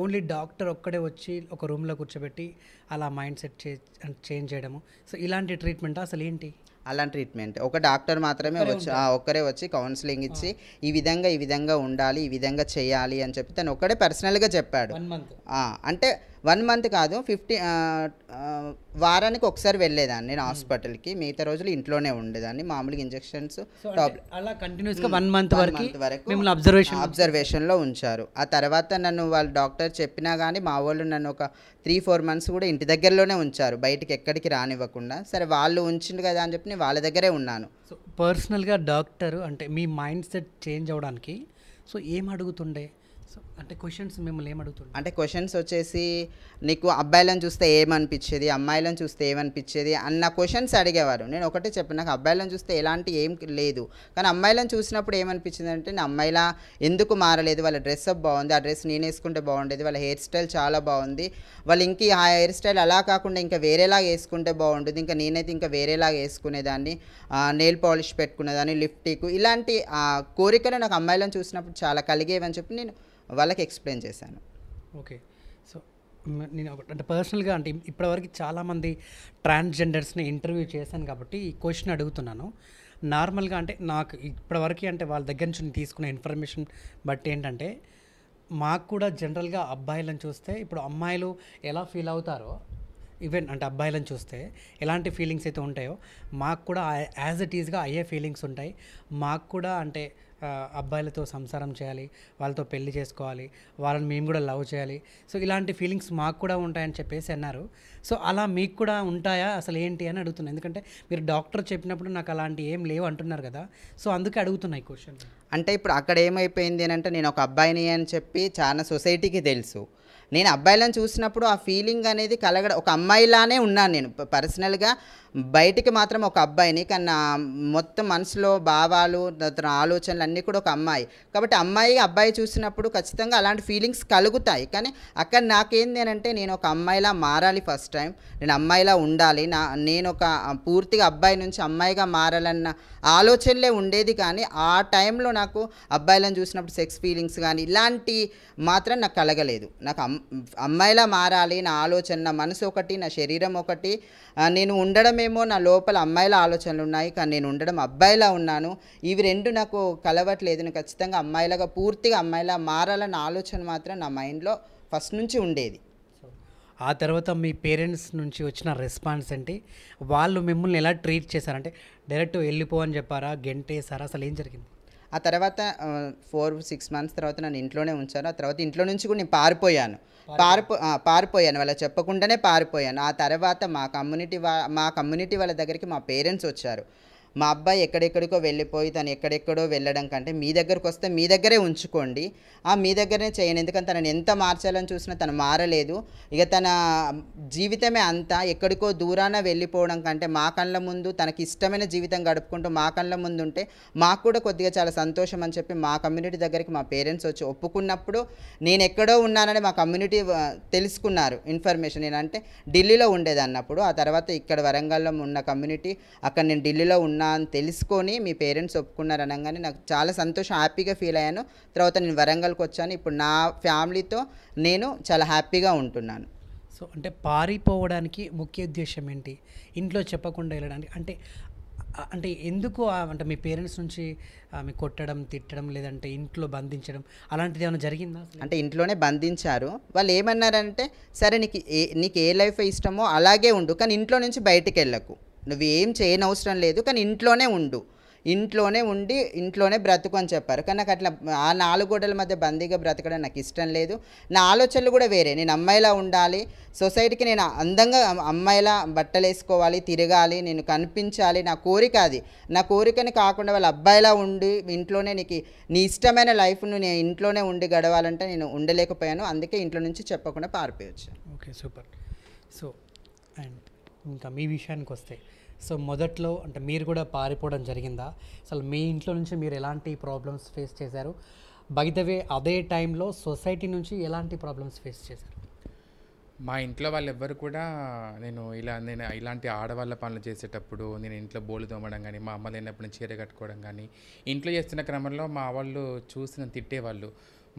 ఓన్లీ డాక్టర్ ఒక్కడే వచ్చి ఒక రూమ్లో కూర్చోబెట్టి అలా మైండ్ సెట్ చే చేంజ్ చేయడము సో ఇలాంటి ట్రీట్మెంట్ అసలు ఏంటి అలాంటి ట్రీట్మెంట్ ఒక డాక్టర్ మాత్రమే వచ్చి ఒక్కరే వచ్చి కౌన్సిలింగ్ ఇచ్చి ఈ విధంగా ఈ విధంగా ఉండాలి ఈ విధంగా చేయాలి అని చెప్పి తను ఒక్కడే పర్సనల్గా చెప్పాడు అంటే వన్ మంత్ కాదు ఫిఫ్టీ వారానికి ఒకసారి వెళ్ళేదాన్ని నేను హాస్పిటల్కి మిగతా రోజులు ఇంట్లోనే ఉండేదాన్ని మామూలుగా ఇంజక్షన్స్ అలా కంటిన్యూస్గా వన్ మంత్ వరకు వరకు మిమ్మల్ని అబ్జర్వేషన్ అబ్జర్వేషన్లో ఉంచారు ఆ తర్వాత నన్ను వాళ్ళ డాక్టర్ చెప్పినా కానీ మా వాళ్ళు నన్ను ఒక త్రీ ఫోర్ మంత్స్ కూడా ఇంటి దగ్గరలోనే ఉంచారు బయటికి ఎక్కడికి రానివ్వకుండా సరే వాళ్ళు ఉంచిండు కదా అని చెప్పి నేను వాళ్ళ దగ్గరే ఉన్నాను సో పర్సనల్గా డాక్టర్ అంటే మీ మైండ్ సెట్ చేంజ్ అవడానికి సో ఏం అడుగుతుండే సో అంటే క్వశ్చన్స్ మిమ్మల్ని ఏమడుగుతుంది అంటే క్వశ్చన్స్ వచ్చేసి నీకు అబ్బాయిలను చూస్తే ఏమనిపించేది అమ్మాయిలను చూస్తే ఏమనిపించేది అన్న క్వశ్చన్స్ అడిగేవారు నేను ఒకటే చెప్పాను నాకు అబ్బాయిలను చూస్తే ఎలాంటి ఏం లేదు కానీ అమ్మాయిలను చూసినప్పుడు ఏమనిపించింది అంటే నా అమ్మాయిలా ఎందుకు మారలేదు వాళ్ళ డ్రెస్ బాగుంది ఆ డ్రెస్ నేను వేసుకుంటే బాగుండేది వాళ్ళ హెయిర్ స్టైల్ చాలా బాగుంది వాళ్ళు ఇంక ఆ హెయిర్ స్టైల్ అలా కాకుండా ఇంకా వేరేలాగా వేసుకుంటే బాగుండేది ఇంకా నేనైతే ఇంకా వేరేలాగా వేసుకునేదాన్ని నెయిల్ పాలిష్ పెట్టుకునేదాన్ని లిప్టిక్ ఇలాంటి కోరికలు నాకు అమ్మాయిలను చూసినప్పుడు చాలా కలిగేవని చెప్పి నేను వాళ్ళ వాళ్ళకి ఎక్స్ప్లెయిన్ చేశాను ఓకే సో నేను అంటే పర్సనల్గా అంటే ఇప్పటివరకు చాలామంది ట్రాన్స్జెండర్స్ని ఇంటర్వ్యూ చేశాను కాబట్టి ఈ క్వశ్చన్ అడుగుతున్నాను నార్మల్గా అంటే నాకు ఇప్పటివరకు అంటే వాళ్ళ దగ్గర నుంచి తీసుకున్న ఇన్ఫర్మేషన్ బట్టి ఏంటంటే మాకు కూడా జనరల్గా అబ్బాయిలను చూస్తే ఇప్పుడు అమ్మాయిలు ఎలా ఫీల్ అవుతారో ఈవెన్ అంటే అబ్బాయిలను చూస్తే ఎలాంటి ఫీలింగ్స్ అయితే ఉంటాయో మాకు కూడా యాజ్ ఇట్ ఈజ్గా అయ్యే ఫీలింగ్స్ ఉంటాయి మాకు కూడా అంటే అబ్బాయిలతో సంసారం చేయాలి వాళ్ళతో పెళ్లి చేసుకోవాలి వాళ్ళని మేము కూడా లవ్ చేయాలి సో ఇలాంటి ఫీలింగ్స్ మాకు కూడా ఉంటాయని చెప్పేసి అన్నారు సో అలా మీకు కూడా ఉంటాయా అసలు ఏంటి అని అడుగుతున్నాను ఎందుకంటే మీరు డాక్టర్ చెప్పినప్పుడు నాకు అలాంటి ఏం లేవు అంటున్నారు కదా సో అందుకే అడుగుతున్నాయి క్వశ్చన్ అంటే ఇప్పుడు అక్కడ ఏమైపోయింది అని అంటే నేను ఒక అబ్బాయిని అని చెప్పి చాలా సొసైటీకి తెలుసు నేను అబ్బాయిలను చూసినప్పుడు ఆ ఫీలింగ్ అనేది కలగడ ఒక అమ్మాయిలానే ఉన్నాను నేను పర్సనల్గా బయటికి మాత్రం ఒక అబ్బాయిని కానీ నా మొత్తం మనసులో భావాలు తన ఆలోచనలు అన్నీ కూడా ఒక అమ్మాయి కాబట్టి అమ్మాయి అబ్బాయి చూసినప్పుడు ఖచ్చితంగా అలాంటి ఫీలింగ్స్ కలుగుతాయి కానీ అక్కడ నాకేంది అంటే నేను ఒక అమ్మాయిలా మారాలి ఫస్ట్ టైం నేను అమ్మాయిలా ఉండాలి నా నేను ఒక పూర్తిగా అబ్బాయి నుంచి అమ్మాయిగా మారాలన్న ఆలోచనలే ఉండేది కానీ ఆ టైంలో నాకు అబ్బాయిలను చూసినప్పుడు సెక్స్ ఫీలింగ్స్ కానీ ఇలాంటి మాత్రం నాకు కలగలేదు నాకు అమ్మాయిలా మారాలి నా ఆలోచన నా మనసు ఒకటి నా శరీరం ఒకటి నేను ఉండడమేమో నా లోపల అమ్మాయిల ఆలోచనలు ఉన్నాయి కానీ నేను ఉండడం అబ్బాయిలా ఉన్నాను ఇవి రెండు నాకు కలవట్లేదు నేను ఖచ్చితంగా అమ్మాయిలాగా పూర్తిగా అమ్మాయిలా మారాలన్న ఆలోచన మాత్రం నా మైండ్లో ఫస్ట్ నుంచి ఉండేది ఆ తర్వాత మీ పేరెంట్స్ నుంచి వచ్చిన రెస్పాన్స్ ఏంటి వాళ్ళు మిమ్మల్ని ఎలా ట్రీట్ చేశారంటే డైరెక్ట్ వెళ్ళిపో అని చెప్పారా గెంటేసారా అసలు ఏం జరిగింది ఆ తర్వాత ఫోర్ సిక్స్ మంత్స్ తర్వాత నన్ను ఇంట్లోనే ఉంచారు ఆ తర్వాత ఇంట్లో నుంచి కూడా నేను పారిపోయాను పారిపో పారిపోయాను వాళ్ళ చెప్పకుండానే పారిపోయాను ఆ తర్వాత మా కమ్యూనిటీ వా మా కమ్యూనిటీ వాళ్ళ దగ్గరికి మా పేరెంట్స్ వచ్చారు మా అబ్బాయి ఎక్కడెక్కడికో వెళ్ళిపోయి తను ఎక్కడెక్కడో వెళ్ళడం కంటే మీ దగ్గరకు వస్తే మీ దగ్గరే ఉంచుకోండి ఆ మీ దగ్గరనే చేయండి ఎందుకంటే తనని ఎంత మార్చాలని చూసినా తను మారలేదు ఇక తన జీవితమే అంతా ఎక్కడికో దూరాన వెళ్ళిపోవడం కంటే మా కళ్ళ ముందు తనకి ఇష్టమైన జీవితం గడుపుకుంటూ మా కళ్ళ ముందు ఉంటే మాకు కూడా కొద్దిగా చాలా సంతోషం అని చెప్పి మా కమ్యూనిటీ దగ్గరికి మా పేరెంట్స్ వచ్చి ఒప్పుకున్నప్పుడు నేను ఎక్కడో ఉన్నానని మా కమ్యూనిటీ తెలుసుకున్నారు ఇన్ఫర్మేషన్ నేనంటే ఢిల్లీలో ఉండేది అన్నప్పుడు ఆ తర్వాత ఇక్కడ వరంగల్లో ఉన్న కమ్యూనిటీ అక్కడ నేను ఢిల్లీలో ఉన్నా ఒప్పుకున్నా అని తెలుసుకొని మీ పేరెంట్స్ ఒప్పుకున్నారు అనగానే నాకు చాలా సంతోషం హ్యాపీగా ఫీల్ అయ్యాను తర్వాత నేను వరంగల్కి వచ్చాను ఇప్పుడు నా ఫ్యామిలీతో నేను చాలా హ్యాపీగా ఉంటున్నాను సో అంటే పారిపోవడానికి ముఖ్య ఉద్దేశం ఏంటి ఇంట్లో చెప్పకుండా వెళ్ళడానికి అంటే అంటే ఎందుకు అంటే మీ పేరెంట్స్ నుంచి ఆమె కొట్టడం తిట్టడం లేదంటే ఇంట్లో బంధించడం అలాంటిది ఏమైనా జరిగిందా అంటే ఇంట్లోనే బంధించారు వాళ్ళు ఏమన్నారంటే సరే నీకు ఏ నీకు ఏ లైఫ్ ఇష్టమో అలాగే ఉండు కానీ ఇంట్లో నుంచి బయటికి వెళ్ళకు నువ్వు ఏం చేయనవసరం లేదు కానీ ఇంట్లోనే ఉండు ఇంట్లోనే ఉండి ఇంట్లోనే బ్రతుకు అని చెప్పారు కానీ నాకు అట్లా ఆ నాలుగు గోడల మధ్య బందీగా బ్రతకడం నాకు ఇష్టం లేదు నా ఆలోచనలు కూడా వేరే నేను అమ్మాయిలా ఉండాలి సొసైటీకి నేను అందంగా అమ్మాయిలా బట్టలు వేసుకోవాలి తిరగాలి నేను కనిపించాలి నా కోరిక అది నా కోరికని కాకుండా వాళ్ళ అబ్బాయిలా ఉండి ఇంట్లోనే నీకు నీ ఇష్టమైన లైఫ్ను నేను ఇంట్లోనే ఉండి గడవాలంటే నేను ఉండలేకపోయాను అందుకే ఇంట్లో నుంచి చెప్పకుండా పారిపోయచ్చు ఓకే సూపర్ సో అండ్ ఇంకా మీ విషయానికి వస్తే సో మొదట్లో అంటే మీరు కూడా పారిపోవడం జరిగిందా అసలు మీ ఇంట్లో నుంచి మీరు ఎలాంటి ప్రాబ్లమ్స్ ఫేస్ చేశారు బై ద వే అదే టైంలో సొసైటీ నుంచి ఎలాంటి ప్రాబ్లమ్స్ ఫేస్ చేశారు మా ఇంట్లో వాళ్ళు ఎవ్వరు కూడా నేను ఇలా నేను ఇలాంటి ఆడవాళ్ళ పనులు చేసేటప్పుడు నేను ఇంట్లో బోలు తోమడం కానీ మా అమ్మ లేనప్పుడు చీర కట్టుకోవడం కానీ ఇంట్లో చేస్తున్న క్రమంలో మా వాళ్ళు చూసి నన్ను తిట్టేవాళ్ళు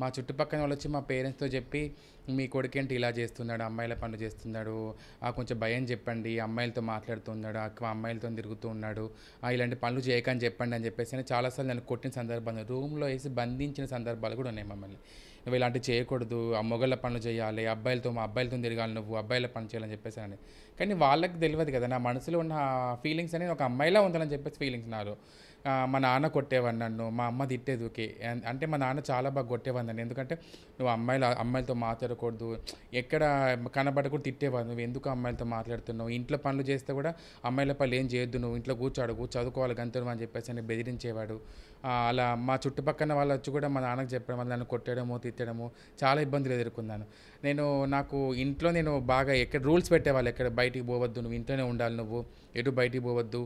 మా చుట్టుపక్కల వాళ్ళు వచ్చి మా పేరెంట్స్తో చెప్పి మీ కొడుకు ఏంటి ఇలా చేస్తున్నాడు అమ్మాయిల పనులు చేస్తున్నాడు ఆ కొంచెం భయం చెప్పండి అమ్మాయిలతో మాట్లాడుతున్నాడు ఆ అమ్మాయిలతో తిరుగుతూ ఉన్నాడు ఇలాంటి పనులు చేయకని చెప్పండి అని చెప్పేసి అని చాలాసార్లు నన్ను కొట్టిన సందర్భాలు రూమ్లో వేసి బంధించిన సందర్భాలు కూడా ఉన్నాయి మమ్మల్ని నువ్వు ఇలాంటి చేయకూడదు ఆ మొగళ్ళ పనులు చేయాలి అబ్బాయిలతో మా అబ్బాయిలతో తిరగాలి నువ్వు అబ్బాయిల పనులు చేయాలని చెప్పేసి అని కానీ వాళ్ళకి తెలియదు కదా నా మనసులో ఉన్న ఫీలింగ్స్ అనేది ఒక అమ్మాయిలా ఉందని చెప్పేసి ఫీలింగ్స్ నాలో మా నాన్న కొట్టేవాడు నన్ను మా అమ్మ తిట్టేది ఊకే అంటే మా నాన్న చాలా బాగా కొట్టేవాడు నన్ను ఎందుకంటే నువ్వు అమ్మాయిల అమ్మాయిలతో మాట్లాడకూడదు ఎక్కడ కనబడకూడదు తిట్టేవాడు నువ్వు ఎందుకు అమ్మాయిలతో మాట్లాడుతున్నావు ఇంట్లో పనులు చేస్తే కూడా అమ్మాయిల పనులు ఏం చేయొద్దు నువ్వు ఇంట్లో కూర్చోడు చదువుకోవాలి గంతులు అని చెప్పేసి అని బెదిరించేవాడు అలా మా చుట్టుపక్కల వాళ్ళు వచ్చి కూడా మా నాన్నకు చెప్పడం వల్ల నన్ను కొట్టడము తిట్టడము చాలా ఇబ్బందులు ఎదుర్కొన్నాను నేను నాకు ఇంట్లో నేను బాగా ఎక్కడ రూల్స్ పెట్టేవాళ్ళు ఎక్కడ బయటికి పోవద్దు నువ్వు ఇంట్లోనే ఉండాలి నువ్వు ఎటు బయటికి పోవద్దు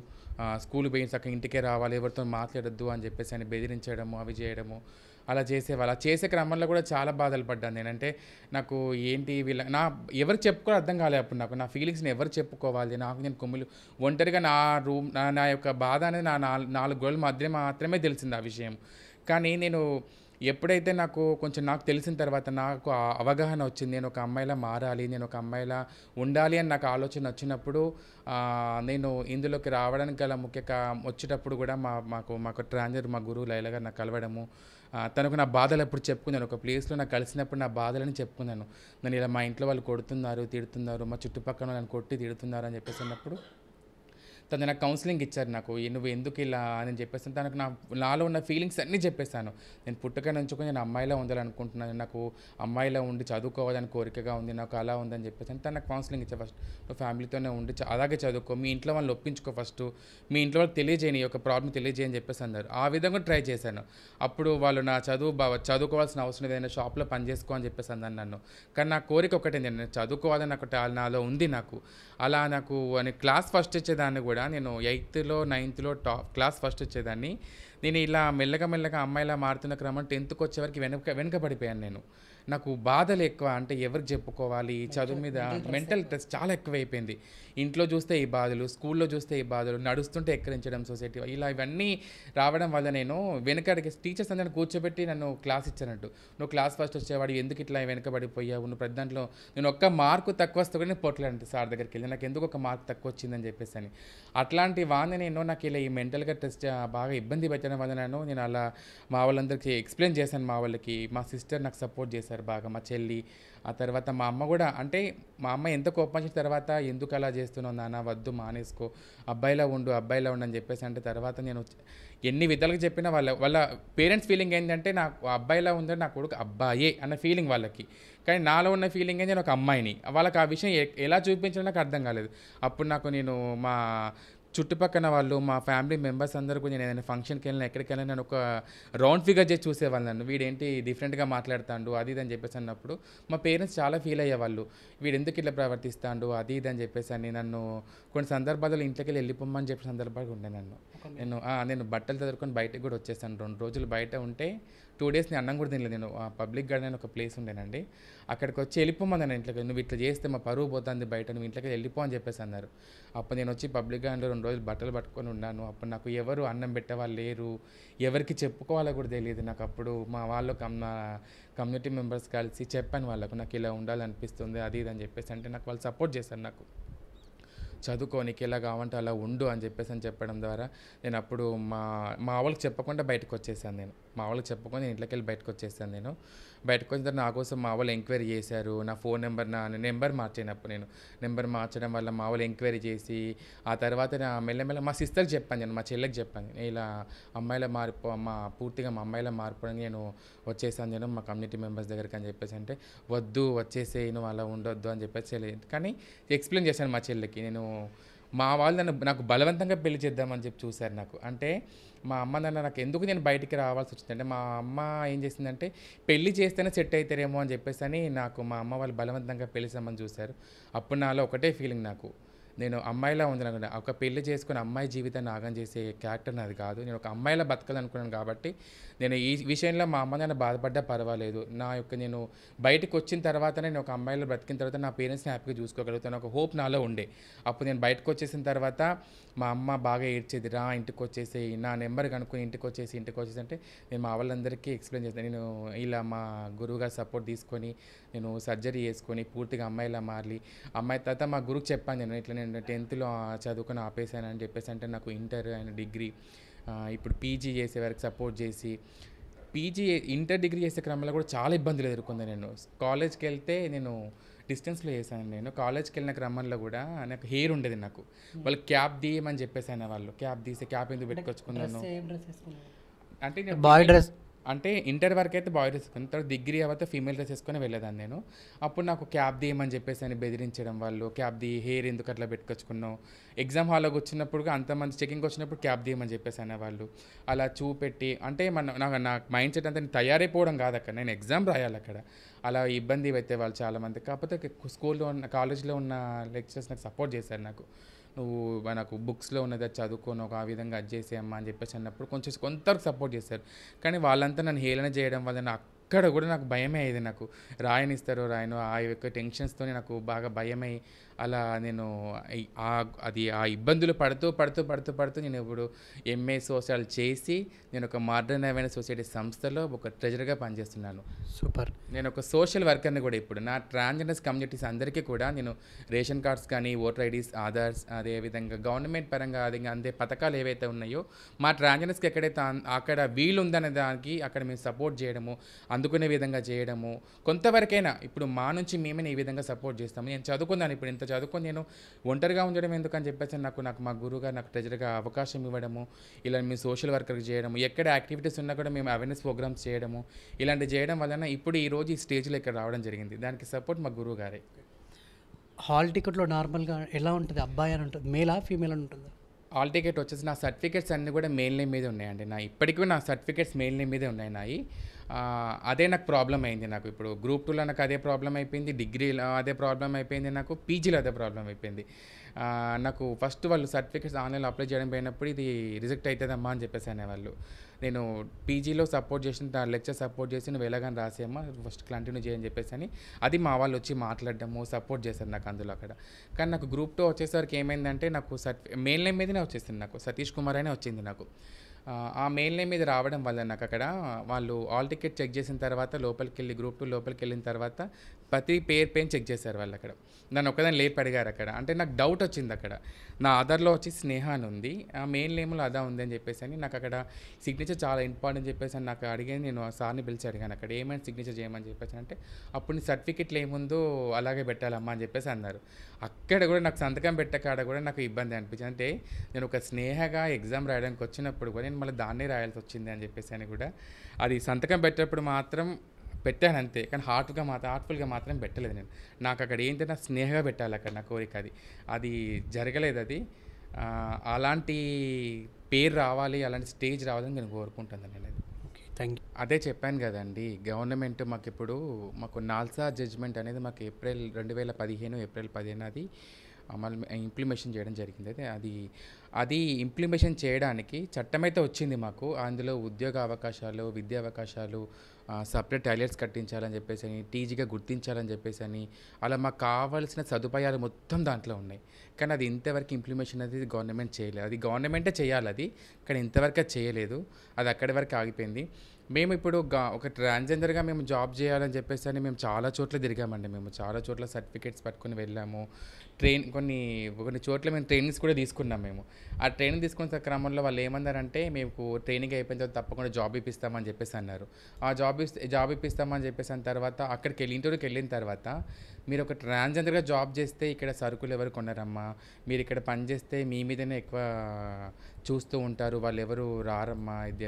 స్కూల్ పోయి చక్క ఇంటికే రావాలి ఎవరితో మాట్లాడద్దు అని చెప్పేసి ఆయన బెదిరించడము అవి చేయడము అలా చేసేవాళ్ళు అలా చేసే క్రమంలో కూడా చాలా బాధలు పడ్డాను నేనంటే నాకు ఏంటి వీళ్ళ నా ఎవరు చెప్పుకోవాలి అర్థం కాలేదు అప్పుడు నాకు నా ఫీలింగ్స్ని ఎవరు చెప్పుకోవాలి నాకు నేను కొమ్ములు ఒంటరిగా నా రూమ్ నా యొక్క బాధ అనేది నా నాలుగు గోళ్ళ మధ్య మాత్రమే తెలిసింది ఆ విషయం కానీ నేను ఎప్పుడైతే నాకు కొంచెం నాకు తెలిసిన తర్వాత నాకు అవగాహన వచ్చింది నేను ఒక అమ్మాయిలా మారాలి నేను ఒక అమ్మాయిలా ఉండాలి అని నాకు ఆలోచన వచ్చినప్పుడు నేను ఇందులోకి రావడానికి గల ముఖ్య వచ్చేటప్పుడు కూడా మా మాకు మాకు ట్రాన్జర్ మా గురువు గారు నాకు కలవడము తనకు నా బాధలు అప్పుడు చెప్పుకున్నాను ఒక ప్లేస్లో నాకు కలిసినప్పుడు నా బాధలని చెప్పుకున్నాను నేను ఇలా మా ఇంట్లో వాళ్ళు కొడుతున్నారు తిడుతున్నారు మా చుట్టుపక్కల వాళ్ళని కొట్టి తిడుతున్నారు అని చెప్పేసి అన్నప్పుడు తను నాకు కౌన్సిలింగ్ ఇచ్చారు నాకు నువ్వు ఎందుకు ఇలా అని చెప్పేసి తనకు నా నాలో ఉన్న ఫీలింగ్స్ అన్నీ చెప్పేశాను నేను పుట్టుక నుంచి నేను అమ్మాయిలా ఉండాలనుకుంటున్నాను నాకు అమ్మాయిలా ఉండి చదువుకోవాలని కోరికగా ఉంది నాకు అలా ఉందని చెప్పేసి తను నాకు కౌన్సిలింగ్ ఇచ్చా ఫస్ట్ నువ్వు ఫ్యామిలీతోనే ఉండి అలాగే చదువుకో మీ ఇంట్లో వాళ్ళని ఒప్పించుకో ఫస్ట్ మీ ఇంట్లో వాళ్ళు తెలియజేయని ఒక ప్రాబ్లం తెలియజేయని చెప్పేసి అన్నారు ఆ విధంగా ట్రై చేశాను అప్పుడు వాళ్ళు నా చదువు చదువుకోవాల్సిన అవసరం ఏదైనా షాప్లో పని అని చెప్పేసి అన్నాను నన్ను కానీ నా కోరిక ఒకటే నేను చదువుకోవాలని ఒకటి నాలో ఉంది నాకు అలా నాకు అని క్లాస్ ఫస్ట్ ఇచ్చేదాన్ని కూడా కూడా నేను ఎయిత్లో నైన్త్లో టాప్ క్లాస్ ఫస్ట్ వచ్చేదాన్ని నేను ఇలా మెల్లగా మెల్లగా అమ్మాయిలా మారుతున్న క్రమం టెన్త్కి వచ్చేవరకు వెనక వెనుక పడిపోయాను నేను నాకు బాధలు ఎక్కువ అంటే ఎవరికి చెప్పుకోవాలి చదువు మీద మెంటల్ ట్రెస్ చాలా ఎక్కువైపోయింది ఇంట్లో చూస్తే ఈ బాధలు స్కూల్లో చూస్తే ఈ బాధలు నడుస్తుంటే ఎక్కరించడం సొసైటీ ఇలా ఇవన్నీ రావడం వల్ల నేను వెనకడికి టీచర్స్ అందరిని కూర్చోబెట్టి నన్ను క్లాస్ ఇచ్చానట్టు నువ్వు క్లాస్ ఫస్ట్ వచ్చేవాడు ఎందుకు ఇట్లా వెనకబడిపోయావు నువ్వు ప్రతి దాంట్లో నేను ఒక్క మార్కు తక్కువ వస్తే కూడా నేను పొట్లాడంటే సార్ దగ్గరికి వెళ్ళి నాకు ఎందుకు ఒక మార్క్ తక్కువ వచ్చిందని చెప్పేసి అని అట్లాంటి వాడిని నేను నాకు ఇలా ఈ మెంటల్గా టెస్ట్ బాగా ఇబ్బంది పెట్టడం వల్ల నేను నేను అలా మా వాళ్ళందరికీ ఎక్స్ప్లెయిన్ చేశాను మా వాళ్ళకి మా సిస్టర్ నాకు సపోర్ట్ చేశారు చేశారు బాగా మా చెల్లి ఆ తర్వాత మా అమ్మ కూడా అంటే మా అమ్మ ఎంత కోపం తర్వాత ఎందుకు అలా చేస్తున్నావు నాన్న వద్దు మానేసుకో అబ్బాయిలా ఉండు అబ్బాయిలా ఉండు అని చెప్పేసి అంటే తర్వాత నేను ఎన్ని విధాలుగా చెప్పినా వాళ్ళ వాళ్ళ పేరెంట్స్ ఫీలింగ్ ఏంటంటే నాకు అబ్బాయిలా ఉందని నా కొడుకు అబ్బాయే అన్న ఫీలింగ్ వాళ్ళకి కానీ నాలో ఉన్న ఫీలింగ్ ఏంటి నేను ఒక అమ్మాయిని వాళ్ళకి ఆ విషయం ఎలా చూపించడం నాకు అర్థం కాలేదు అప్పుడు నాకు నేను మా చుట్టుపక్కల వాళ్ళు మా ఫ్యామిలీ మెంబర్స్ అందరూ కూడా నేను ఏదైనా ఫంక్షన్కి వెళ్ళినా ఎక్కడికి వెళ్ళినా నేను ఒక రౌండ్ ఫిగర్ చేసి చూసేవాళ్ళు నన్ను వీడేంటి డిఫరెంట్గా మాట్లాడతాడు అది ఇది అని చెప్పేసి అన్నప్పుడు మా పేరెంట్స్ చాలా ఫీల్ అయ్యేవాళ్ళు వీడు ఎందుకు ఇట్లా ప్రవర్తిస్తాడు అది ఇది అని చెప్పేసి అని నన్ను కొన్ని సందర్భాల్లో ఇంట్లోకి వెళ్ళి వెళ్ళిపోమ్మని చెప్పిన సందర్భాలు ఉండే నన్ను నేను నేను బట్టలు చదువుకొని బయటకు కూడా వచ్చేసాను రెండు రోజులు బయట ఉంటే టూ డేస్ నేను అన్నం కూడా తినలేదు నేను పబ్లిక్ గార్డెన్ ఒక ప్లేస్ ఉండేనండి అక్కడికి వచ్చి వెళ్ళిపోమని నేను ఇంట్లోకి నువ్వు ఇట్లా చేస్తే మా పరువు పోతుంది బయట నువ్వు ఇంట్లోకి వెళ్ళిపో అని చెప్పేసి అన్నారు అప్పుడు నేను వచ్చి పబ్లిక్ గార్డెన్లో రెండు రోజులు బట్టలు పట్టుకొని ఉన్నాను అప్పుడు నాకు ఎవరు అన్నం పెట్టేవాళ్ళు లేరు ఎవరికి చెప్పుకోవాలో కూడా తెలియదు నాకు అప్పుడు మా వాళ్ళు కమ్మ కమ్యూనిటీ మెంబర్స్ కలిసి చెప్పాను వాళ్ళకు నాకు ఇలా ఉండాలనిపిస్తుంది అది ఇది అని చెప్పేసి అంటే నాకు వాళ్ళు సపోర్ట్ చేశారు నాకు చదువుకోనికి ఇలా కావాలంటే కావంటే అలా ఉండు అని చెప్పేసి అని చెప్పడం ద్వారా నేను అప్పుడు మా మా వాళ్ళకి చెప్పకుండా బయటకు వచ్చేసాను నేను మా వాళ్ళకి చెప్పుకొని ఇంట్లోకి వెళ్ళి బయటకు వచ్చేసాను నేను బయటకు వచ్చిన నా కోసం మా వాళ్ళు ఎంక్వైరీ చేశారు నా ఫోన్ నెంబర్ నా నెంబర్ మార్చేనప్పుడు నేను నెంబర్ మార్చడం వల్ల మా వాళ్ళు ఎంక్వైరీ చేసి ఆ తర్వాత నా మెల్లమెల్ల మా సిస్టర్కి చెప్పాను నేను మా చెల్లెకి చెప్పాను నేను ఇలా అమ్మాయిల మార్పు మా పూర్తిగా మా అమ్మాయిల మార్పుడానికి నేను వచ్చేసాను నేను మా కమ్యూనిటీ మెంబర్స్ దగ్గరికి అని చెప్పేసి అంటే వద్దు వచ్చేసే నువ్వు అలా ఉండొద్దు అని చెప్పేసి కానీ ఎక్స్ప్లెయిన్ చేశాను మా చెల్లెకి నేను మా వాళ్ళు నన్ను నాకు బలవంతంగా పెళ్లి చేద్దామని చెప్పి చూశారు నాకు అంటే మా అమ్మ నాన్న నాకు ఎందుకు నేను బయటికి రావాల్సి వచ్చిందంటే మా అమ్మ ఏం చేసిందంటే పెళ్లి చేస్తేనే సెట్ అవుతారేమో అని చెప్పేసి అని నాకు మా అమ్మ వాళ్ళు బలవంతంగా పెళ్లి సంబంధం చూశారు అప్పుడు నాలో ఒకటే ఫీలింగ్ నాకు నేను అమ్మాయిలా ఉందనుకుంటా ఒక పెళ్లి చేసుకుని అమ్మాయి జీవితాన్ని ఆగం చేసే క్యారెక్టర్ నాది కాదు నేను ఒక అమ్మాయిలా బతకాలనుకున్నాను కాబట్టి నేను ఈ విషయంలో మా అమ్మ నన్ను బాధపడ్డా పర్వాలేదు నా యొక్క నేను బయటకు వచ్చిన తర్వాత నేను ఒక అమ్మాయిలో బ్రతికిన తర్వాత నా పేరెంట్స్ని హ్యాపీగా చూసుకోగలుగుతాను ఒక హోప్ నాలో ఉండే అప్పుడు నేను బయటకు వచ్చేసిన తర్వాత మా అమ్మ బాగా ఏడ్చేది రా ఇంటికి వచ్చేసి నా నెంబర్ కనుక్కొని ఇంటికి వచ్చేసి ఇంటికి వచ్చేసి అంటే నేను మా వాళ్ళందరికీ ఎక్స్ప్లెయిన్ చేస్తాను నేను ఇలా మా గురువుగారు సపోర్ట్ తీసుకొని నేను సర్జరీ చేసుకొని పూర్తిగా అమ్మాయిలా మారి అమ్మాయి తర్వాత మా గురువుకి చెప్పాను నేను ఇట్లా నేను టెన్త్లో చదువుకొని ఆపేసానని చెప్పేసి అంటే నాకు ఇంటర్ అండ్ డిగ్రీ ఇప్పుడు పీజీ చేసే వరకు సపోర్ట్ చేసి పీజీ ఇంటర్ డిగ్రీ చేసే క్రమంలో కూడా చాలా ఇబ్బందులు ఎదుర్కొంది నేను కాలేజ్కి వెళ్తే నేను డిస్టెన్స్లో చేశాను నేను కాలేజ్కి వెళ్ళిన క్రమంలో కూడా నాకు హెయిర్ ఉండేది నాకు వాళ్ళు క్యాప్ తీయమని చెప్పేసాను వాళ్ళు క్యాప్ తీసి క్యాప్ ఎందుకు పెట్టుకొచ్చుకున్నాను అంటే బాయ్ డ్రెస్ అంటే ఇంటర్ వరకు అయితే బాయ్ డ్రెస్ వేసుకుని తర్వాత డిగ్రీ అయితే ఫీమేల్ డ్రెస్ వేసుకొని వెళ్ళేదాన్ని నేను అప్పుడు నాకు క్యాబ్ తీయమని చెప్పేసి అని బెదిరించడం వాళ్ళు క్యాబ్ ది హెయిర్ ఎందుకు అట్లా పెట్టుకొచ్చుకున్నావు ఎగ్జామ్ హాల్లోకి వచ్చినప్పుడు అంతమంది చెకింగ్ వచ్చినప్పుడు క్యాబ్ తీయమని చెప్పేసి అనేవాళ్ళు అలా చూపెట్టి అంటే మన నాకు నా మైండ్ సెట్ అంతా తయారైపోవడం కాదు అక్కడ నేను ఎగ్జామ్ రాయాలి అక్కడ అలా ఇబ్బంది అయితే వాళ్ళు చాలామంది కాకపోతే స్కూల్లో ఉన్న కాలేజ్లో ఉన్న లెక్చర్స్ నాకు సపోర్ట్ చేశారు నాకు నువ్వు నాకు బుక్స్లో ఉన్నది చదువుకొని ఒక ఆ విధంగా అది చేసేయమ్మా అని చెప్పేసి అన్నప్పుడు కొంచెం కొంతవరకు సపోర్ట్ చేస్తారు కానీ వాళ్ళంతా నన్ను హేళన చేయడం వల్ల నాకు అక్కడ కూడా నాకు భయమే అయ్యేది నాకు రాయనిస్తారో రాయను ఆ యొక్క టెన్షన్స్తోనే నాకు బాగా భయమై అలా నేను అది ఆ ఇబ్బందులు పడుతూ పడుతూ పడుతూ పడుతూ నేను ఇప్పుడు ఎంఏ సోషల్ చేసి నేను ఒక మార్డర్న్ అవేర్నెస్ సొసైటీ సంస్థలో ఒక ట్రెజర్గా పనిచేస్తున్నాను సూపర్ నేను ఒక సోషల్ వర్కర్ని కూడా ఇప్పుడు నా ట్రాన్స్జెండర్స్ కమ్యూనిటీస్ అందరికీ కూడా నేను రేషన్ కార్డ్స్ కానీ ఓటర్ ఐడీస్ ఆధార్స్ అదేవిధంగా గవర్నమెంట్ పరంగా అది అందే పథకాలు ఏవైతే ఉన్నాయో మా ట్రాన్స్జెండర్స్కి ఎక్కడైతే అక్కడ వీలు ఉందనే దానికి అక్కడ మేము సపోర్ట్ చేయడము అందుకునే విధంగా చేయడము కొంతవరకైనా ఇప్పుడు మా నుంచి మేమే ఈ విధంగా సపోర్ట్ చేస్తాము నేను చదువుకున్నాను ఇప్పుడు ఇంత చదువుకొని నేను ఒంటరిగా ఉండడం ఎందుకని చెప్పేసి నాకు నాకు మా గురువుగా నాకు ట్రెజర్గా అవకాశం ఇవ్వడము ఇలా మేము సోషల్ వర్కర్కి చేయడము ఎక్కడ యాక్టివిటీస్ ఉన్నా కూడా మేము అవేర్నెస్ ప్రోగ్రామ్స్ చేయడము ఇలాంటి చేయడం వలన ఇప్పుడు ఈ రోజు ఈ స్టేజ్లో ఇక్కడ రావడం జరిగింది దానికి సపోర్ట్ మా గురువు గారే హాల్ టికెట్లో నార్మల్గా ఎలా ఉంటుంది అబ్బాయి అని ఉంటుంది మేలా ఫీమేల్ అని ఉంటుంది హాల్ టికెట్ వచ్చేసి నా సర్టిఫికేట్స్ అన్నీ కూడా మెయిల్ నేమ్ మీద ఉన్నాయండి నా ఇప్పటికీ నా సర్టిఫికేట్స్ మెయిల్ నేమ్ మీదే ఉన్నాయి నాయి అదే నాకు ప్రాబ్లం అయింది నాకు ఇప్పుడు గ్రూప్ టూలో నాకు అదే ప్రాబ్లం అయిపోయింది డిగ్రీలో అదే ప్రాబ్లం అయిపోయింది నాకు పీజీలో అదే ప్రాబ్లం అయిపోయింది నాకు ఫస్ట్ వాళ్ళు సర్టిఫికేట్స్ ఆన్లైన్లో అప్లై చేయడం పోయినప్పుడు ఇది రిజెక్ట్ అవుతుందమ్మా అని చెప్పేసి అనేవాళ్ళు నేను పీజీలో సపోర్ట్ చేసిన లెక్చర్ సపోర్ట్ చేసి నువ్వు ఎలాగని రాసేమ్మా ఫస్ట్ కంటిన్యూ చేయని చెప్పేసి అని అది మా వాళ్ళు వచ్చి మాట్లాడడము సపోర్ట్ చేశారు నాకు అందులో అక్కడ కానీ నాకు గ్రూప్ టూ వచ్చేసరికి ఏమైందంటే నాకు సర్ మెయిన్ లైన్ మీదనే వచ్చేసింది నాకు సతీష్ కుమార్ అనే వచ్చింది నాకు ఆ మెయిల్ నేమ్ మీద రావడం వల్ల నాకు అక్కడ వాళ్ళు ఆల్ టికెట్ చెక్ చేసిన తర్వాత లోపలికి వెళ్ళి గ్రూప్ టూ లోపలికి వెళ్ళిన తర్వాత ప్రతి పేరు పేరు చెక్ చేశారు వాళ్ళు అక్కడ నన్ను ఒక్కదాన్ని లేపు అడిగారు అక్కడ అంటే నాకు డౌట్ వచ్చింది అక్కడ నా ఆధార్లో వచ్చి స్నేహ అని ఉంది ఆ మెయిన్ నేమ్లో అదా ఉంది అని చెప్పేసి అని నాకు అక్కడ సిగ్నేచర్ చాలా ఇంపార్టెంట్ చెప్పేసి అని నాకు అడిగేది నేను సార్ని పిలిచి అడిగాను అక్కడ ఏమైనా సిగ్నేచర్ చేయమని చెప్పేసి అంటే అప్పుడు సర్టిఫికెట్లు ఏముందో అలాగే పెట్టాలమ్మా అని చెప్పేసి అన్నారు ఇక్కడ కూడా నాకు సంతకం పెట్టక కాడ కూడా నాకు ఇబ్బంది అనిపించింది అంటే నేను ఒక స్నేహగా ఎగ్జామ్ రాయడానికి వచ్చినప్పుడు కూడా నేను మళ్ళీ దాన్నే రాయాల్సి వచ్చింది అని చెప్పేసి అని కూడా అది సంతకం పెట్టేటప్పుడు మాత్రం పెట్టాను అంతే కానీ హార్ట్గా మాత్రం హార్ట్ఫుల్గా మాత్రం పెట్టలేదు నేను నాకు అక్కడ ఏంటంటే స్నేహగా పెట్టాలి అక్కడ నా కోరిక అది అది జరగలేదు అది అలాంటి పేరు రావాలి అలాంటి స్టేజ్ రావాలని నేను కోరుకుంటాను నేను అది థ్యాంక్ యూ అదే చెప్పాను కదండి గవర్నమెంట్ మాకు ఇప్పుడు మాకు నాల్సా జడ్జ్మెంట్ అనేది మాకు ఏప్రిల్ రెండు వేల పదిహేను ఏప్రిల్ పదిహేను అది అమలు ఇంప్లిమేషన్ చేయడం జరిగింది అదే అది అది ఇంప్లిమేషన్ చేయడానికి చట్టమైతే వచ్చింది మాకు అందులో ఉద్యోగ అవకాశాలు విద్యా అవకాశాలు సపరేట్ టాయిలెట్స్ కట్టించాలని చెప్పేసి అని టీజీగా గుర్తించాలని చెప్పేసి అని అలా మాకు కావాల్సిన సదుపాయాలు మొత్తం దాంట్లో ఉన్నాయి కానీ అది ఇంతవరకు ఇంప్లిమేషన్ అనేది గవర్నమెంట్ చేయలేదు అది గవర్నమెంటే చేయాలి అది కానీ ఇంతవరకు చేయలేదు అది అక్కడి వరకు ఆగిపోయింది మేము ఇప్పుడు ఒక ట్రాన్స్జెండర్గా మేము జాబ్ చేయాలని చెప్పేసి అని మేము చాలా చోట్ల తిరిగామండి మేము చాలా చోట్ల సర్టిఫికేట్స్ పట్టుకుని వెళ్ళాము ట్రైన్ కొన్ని కొన్ని చోట్ల మేము ట్రైనింగ్స్ కూడా తీసుకున్నాం మేము ఆ ట్రైనింగ్ తీసుకున్న క్రమంలో వాళ్ళు ఏమన్నారంటే మేము ట్రైనింగ్ అయిపోయిన తర్వాత తప్పకుండా జాబ్ ఇప్పిస్తామని చెప్పేసి అన్నారు ఆ జాబ్ ఇస్తే జాబ్ ఇప్పిస్తామని చెప్పేసి అన్న తర్వాత అక్కడికి వెళ్ళి ఇంటర్వ్యూకి వెళ్ళిన తర్వాత మీరు ఒక ట్రాన్స్జెండర్గా జాబ్ చేస్తే ఇక్కడ సరుకులు ఎవరు కొనరమ్మా మీరు ఇక్కడ పని చేస్తే మీ మీదనే ఎక్కువ చూస్తూ ఉంటారు వాళ్ళు ఎవరు రారమ్మా ఇది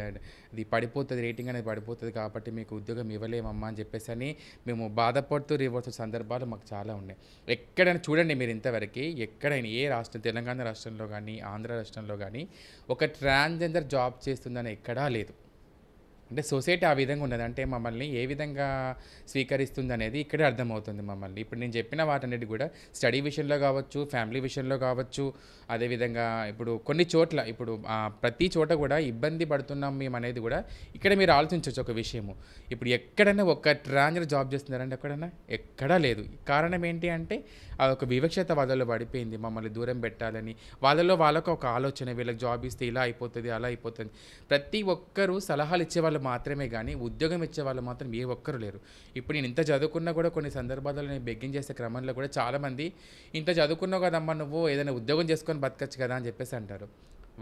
ఇది పడిపోతుంది రేటింగ్ అనేది పడిపోతుంది కాబట్టి మీకు ఉద్యోగం ఇవ్వలేమమ్మా అని చెప్పేసి అని మేము బాధపడుతూ రివర్స్ సందర్భాలు మాకు చాలా ఉన్నాయి ఎక్కడైనా చూడండి మీరు ఇంతవరకు ఎక్కడైనా ఏ రాష్ట్రం తెలంగాణ రాష్ట్రంలో కానీ ఆంధ్ర రాష్ట్రంలో కానీ ఒక ట్రాన్స్జెండర్ జాబ్ చేస్తుందని ఎక్కడా లేదు అంటే సొసైటీ ఆ విధంగా ఉండదు అంటే మమ్మల్ని ఏ విధంగా స్వీకరిస్తుంది అనేది ఇక్కడే అర్థమవుతుంది మమ్మల్ని ఇప్పుడు నేను చెప్పిన వాటన్నిటి కూడా స్టడీ విషయంలో కావచ్చు ఫ్యామిలీ విషయంలో కావచ్చు అదేవిధంగా ఇప్పుడు కొన్ని చోట్ల ఇప్పుడు ప్రతి చోట కూడా ఇబ్బంది పడుతున్నాం మేము అనేది కూడా ఇక్కడ మీరు ఆలోచించవచ్చు ఒక విషయము ఇప్పుడు ఎక్కడైనా ఒక ట్రాంజర్ జాబ్ చేస్తున్నారంటే ఎక్కడైనా ఎక్కడా లేదు కారణం ఏంటి అంటే ఒక వివక్షత వాళ్ళలో పడిపోయింది మమ్మల్ని దూరం పెట్టాలని వాళ్ళలో వాళ్ళకు ఒక ఆలోచన వీళ్ళకి జాబ్ ఇస్తే ఇలా అయిపోతుంది అలా అయిపోతుంది ప్రతి ఒక్కరూ సలహాలు వాళ్ళు మాత్రమే కానీ ఉద్యోగం ఇచ్చే వాళ్ళు మాత్రం ఏ ఒక్కరు లేరు ఇప్పుడు నేను ఇంత చదువుకున్నా కూడా కొన్ని సందర్భాల్లో నేను బెగ్గింగ్ చేసే క్రమంలో కూడా చాలామంది ఇంత చదువుకున్నావు కదమ్మా నువ్వు ఏదైనా ఉద్యోగం చేసుకొని బతకచ్చు కదా అని చెప్పేసి అంటారు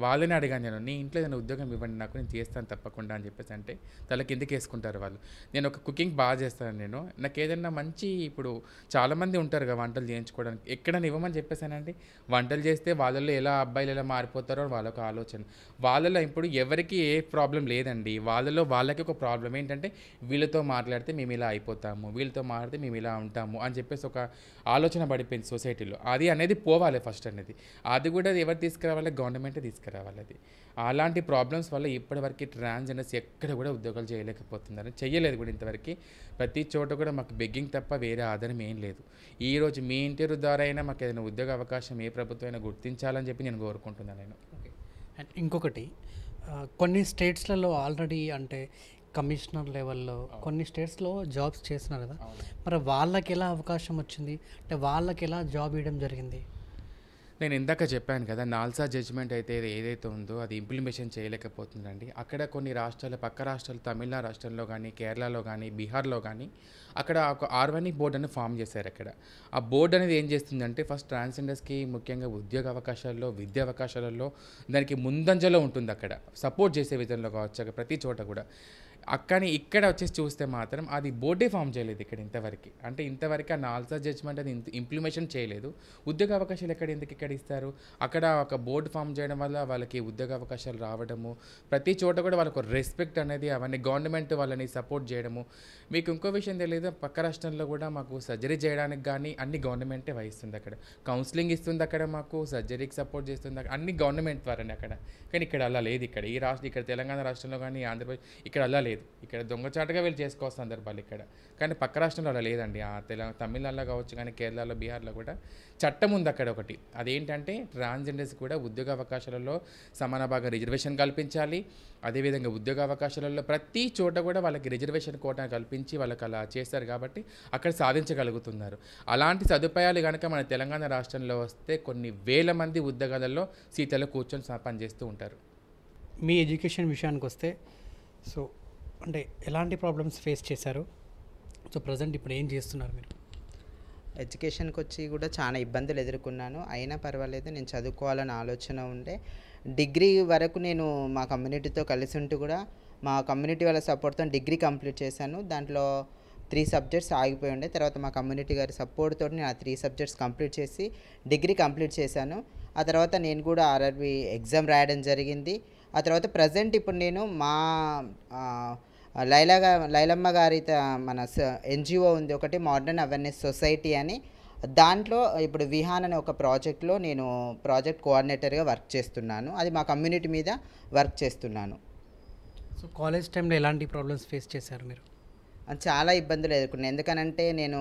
వాళ్ళని అడిగాను నేను నీ ఇంట్లో ఏదైనా ఉద్యోగం ఇవ్వండి నాకు నేను చేస్తాను తప్పకుండా అని చెప్పేసి అంటే తలకి కిందకి వేసుకుంటారు వాళ్ళు నేను ఒక కుకింగ్ బాగా చేస్తాను నేను నాకు ఏదైనా మంచి ఇప్పుడు చాలామంది ఉంటారు కదా వంటలు చేయించుకోవడానికి ఎక్కడైనా ఇవ్వమని చెప్పేసానండి వంటలు చేస్తే వాళ్ళల్లో ఎలా అబ్బాయిలు ఎలా మారిపోతారో వాళ్ళొక ఆలోచన వాళ్ళలో ఇప్పుడు ఎవరికి ఏ ప్రాబ్లం లేదండి వాళ్ళలో వాళ్ళకి ఒక ప్రాబ్లం ఏంటంటే వీళ్ళతో మాట్లాడితే మేము ఇలా అయిపోతాము వీళ్ళతో మాట్లాడితే మేము ఇలా ఉంటాము అని చెప్పేసి ఒక ఆలోచన పడిపోయింది సొసైటీలో అది అనేది పోవాలి ఫస్ట్ అనేది అది కూడా ఎవరు తీసుకురావాలి గవర్నమెంటే తీసుకు తీసుకురావాలి అలాంటి ప్రాబ్లమ్స్ వల్ల ఇప్పటివరకు ట్రాన్స్జెండర్స్ ఎక్కడ కూడా ఉద్యోగాలు చేయలేకపోతున్నారు చేయలేదు కూడా ఇంతవరకు ప్రతి చోట కూడా మాకు బెగ్గింగ్ తప్ప వేరే ఆదరణ ఏం లేదు ఈరోజు మీ ఇంటర్వ్యూ ద్వారా అయినా మాకు ఏదైనా ఉద్యోగ అవకాశం ఏ ప్రభుత్వం అయినా గుర్తించాలని చెప్పి నేను కోరుకుంటున్నాను నేను అండ్ ఇంకొకటి కొన్ని స్టేట్స్లలో ఆల్రెడీ అంటే కమిషనర్ లెవెల్లో కొన్ని స్టేట్స్లో జాబ్స్ చేస్తున్నారు కదా మరి వాళ్ళకి ఎలా అవకాశం వచ్చింది అంటే వాళ్ళకి ఎలా జాబ్ ఇవ్వడం జరిగింది నేను ఇందాక చెప్పాను కదా నాల్సా జడ్జ్మెంట్ అయితే ఏదైతే ఉందో అది ఇంప్లిమేషన్ చేయలేకపోతుందండి అక్కడ కొన్ని రాష్ట్రాలు పక్క రాష్ట్రాలు తమిళనాడు రాష్ట్రంలో కానీ కేరళలో కానీ బీహార్లో కానీ అక్కడ ఒక ఆర్వానిక్ బోర్డు అని ఫామ్ చేశారు అక్కడ ఆ బోర్డు అనేది ఏం చేస్తుందంటే ఫస్ట్ ట్రాన్స్జెండర్స్కి ముఖ్యంగా ఉద్యోగ అవకాశాల్లో విద్యా అవకాశాలలో దానికి ముందంజలో ఉంటుంది అక్కడ సపోర్ట్ చేసే విధంలో కావచ్చు ప్రతి చోట కూడా అక్కడ ఇక్కడ వచ్చేసి చూస్తే మాత్రం అది బోర్డే ఫామ్ చేయలేదు ఇక్కడ ఇంతవరకు అంటే ఇంతవరకు ఆ నాల్సా జడ్జ్మెంట్ అది ఇంప్లిమేషన్ చేయలేదు ఉద్యోగ అవకాశాలు ఎక్కడ ఎందుకు ఇక్కడ ఇస్తారు అక్కడ ఒక బోర్డు ఫామ్ చేయడం వల్ల వాళ్ళకి ఉద్యోగ అవకాశాలు రావడము ప్రతి చోట కూడా వాళ్ళకు రెస్పెక్ట్ అనేది అవన్నీ గవర్నమెంట్ వాళ్ళని సపోర్ట్ చేయడము మీకు ఇంకో విషయం తెలియదు పక్క రాష్ట్రంలో కూడా మాకు సర్జరీ చేయడానికి కానీ అన్ని గవర్నమెంటే వహిస్తుంది అక్కడ కౌన్సిలింగ్ ఇస్తుంది అక్కడ మాకు సర్జరీకి సపోర్ట్ చేస్తుంది అన్ని గవర్నమెంట్ ద్వారానే అక్కడ కానీ ఇక్కడ అలా లేదు ఇక్కడ ఈ రాష్ట్రం ఇక్కడ తెలంగాణ రాష్ట్రంలో కానీ ఆంధ్రప్రదేశ్ ఇక్కడ అలా లేదు లేదు ఇక్కడ దొంగచాటుగా వీళ్ళు చేసుకోవచ్చు సందర్భాలు ఇక్కడ కానీ పక్క రాష్ట్రంలో అలా లేదండి ఆ తెలంగాణ తమిళనాడులో కావచ్చు కానీ కేరళలో బీహార్లో కూడా చట్టం ఉంది అక్కడ ఒకటి అదేంటంటే ట్రాన్స్జెండర్స్ కూడా ఉద్యోగ అవకాశాలలో సమాన భాగం రిజర్వేషన్ కల్పించాలి అదేవిధంగా ఉద్యోగ అవకాశాలలో ప్రతి చోట కూడా వాళ్ళకి రిజర్వేషన్ కోట కల్పించి వాళ్ళకి అలా చేస్తారు కాబట్టి అక్కడ సాధించగలుగుతున్నారు అలాంటి సదుపాయాలు కనుక మన తెలంగాణ రాష్ట్రంలో వస్తే కొన్ని వేల మంది ఉద్యోగాలలో సీతలో కూర్చొని పనిచేస్తూ ఉంటారు మీ ఎడ్యుకేషన్ విషయానికి వస్తే సో అంటే ఎలాంటి ప్రాబ్లమ్స్ ఫేస్ చేశారు సో ప్రజెంట్ ఇప్పుడు ఏం చేస్తున్నారు మీరు ఎడ్యుకేషన్కి వచ్చి కూడా చాలా ఇబ్బందులు ఎదుర్కొన్నాను అయినా పర్వాలేదు నేను చదువుకోవాలని ఆలోచన ఉండే డిగ్రీ వరకు నేను మా కమ్యూనిటీతో కలిసి ఉంటూ కూడా మా కమ్యూనిటీ వాళ్ళ సపోర్ట్తో డిగ్రీ కంప్లీట్ చేశాను దాంట్లో త్రీ సబ్జెక్ట్స్ ఆగిపోయి ఉండే తర్వాత మా కమ్యూనిటీ గారి సపోర్ట్ తోటి నేను ఆ త్రీ సబ్జెక్ట్స్ కంప్లీట్ చేసి డిగ్రీ కంప్లీట్ చేశాను ఆ తర్వాత నేను కూడా ఆర్ఆర్బి ఎగ్జామ్ రాయడం జరిగింది ఆ తర్వాత ప్రజెంట్ ఇప్పుడు నేను మా లైలా లైలమ్మ గారి మన ఎన్జిఓ ఉంది ఒకటి మోడర్న్ అవేర్నెస్ సొసైటీ అని దాంట్లో ఇప్పుడు విహాన్ అనే ఒక ప్రాజెక్ట్లో నేను ప్రాజెక్ట్ కోఆర్డినేటర్గా వర్క్ చేస్తున్నాను అది మా కమ్యూనిటీ మీద వర్క్ చేస్తున్నాను సో కాలేజ్ టైంలో ఎలాంటి ప్రాబ్లమ్స్ ఫేస్ చేశారు మీరు చాలా ఇబ్బందులు ఎదుర్కొన్నాను ఎందుకనంటే నేను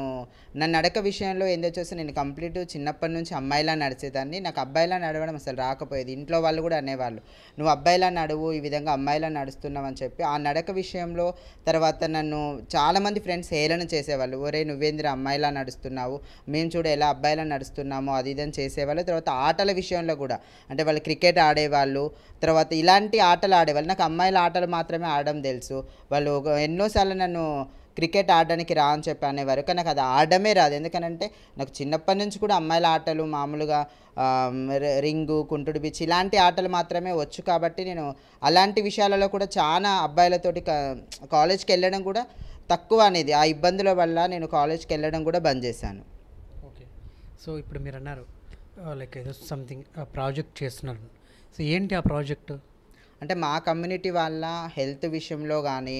నా నడక విషయంలో ఏందో చూస్తే నేను కంప్లీట్ చిన్నప్పటి నుంచి అమ్మాయిలా నడిచేదాన్ని నాకు అబ్బాయిలా నడవడం అసలు రాకపోయేది ఇంట్లో వాళ్ళు కూడా అనేవాళ్ళు నువ్వు అబ్బాయిలా నడువు ఈ విధంగా అమ్మాయిలా నడుస్తున్నావు అని చెప్పి ఆ నడక విషయంలో తర్వాత నన్ను చాలామంది ఫ్రెండ్స్ హేళన చేసేవాళ్ళు ఒరే నువ్వేంద్ర అమ్మాయిలా నడుస్తున్నావు మేము చూడ ఎలా అబ్బాయిలా నడుస్తున్నామో అది ఇదని చేసేవాళ్ళు తర్వాత ఆటల విషయంలో కూడా అంటే వాళ్ళు క్రికెట్ ఆడేవాళ్ళు తర్వాత ఇలాంటి ఆటలు ఆడేవాళ్ళు నాకు అమ్మాయిల ఆటలు మాత్రమే ఆడడం తెలుసు వాళ్ళు ఎన్నోసార్లు నన్ను క్రికెట్ ఆడడానికి రా అని చెప్పి అనేవారు కానీ నాకు అది ఆడమే రాదు ఎందుకనంటే నాకు చిన్నప్పటి నుంచి కూడా అమ్మాయిల ఆటలు మామూలుగా రింగు కుంటుడు బిచ్చి ఇలాంటి ఆటలు మాత్రమే వచ్చు కాబట్టి నేను అలాంటి విషయాలలో కూడా చాలా అబ్బాయిలతోటి కాలేజ్కి వెళ్ళడం కూడా తక్కువ అనేది ఆ ఇబ్బందుల వల్ల నేను కాలేజ్కి వెళ్ళడం కూడా బంద్ చేశాను ఓకే సో ఇప్పుడు మీరు అన్నారు లైక్ ఏదో సంథింగ్ ప్రాజెక్ట్ చేస్తున్నారు సో ఏంటి ఆ ప్రాజెక్టు అంటే మా కమ్యూనిటీ వాళ్ళ హెల్త్ విషయంలో కానీ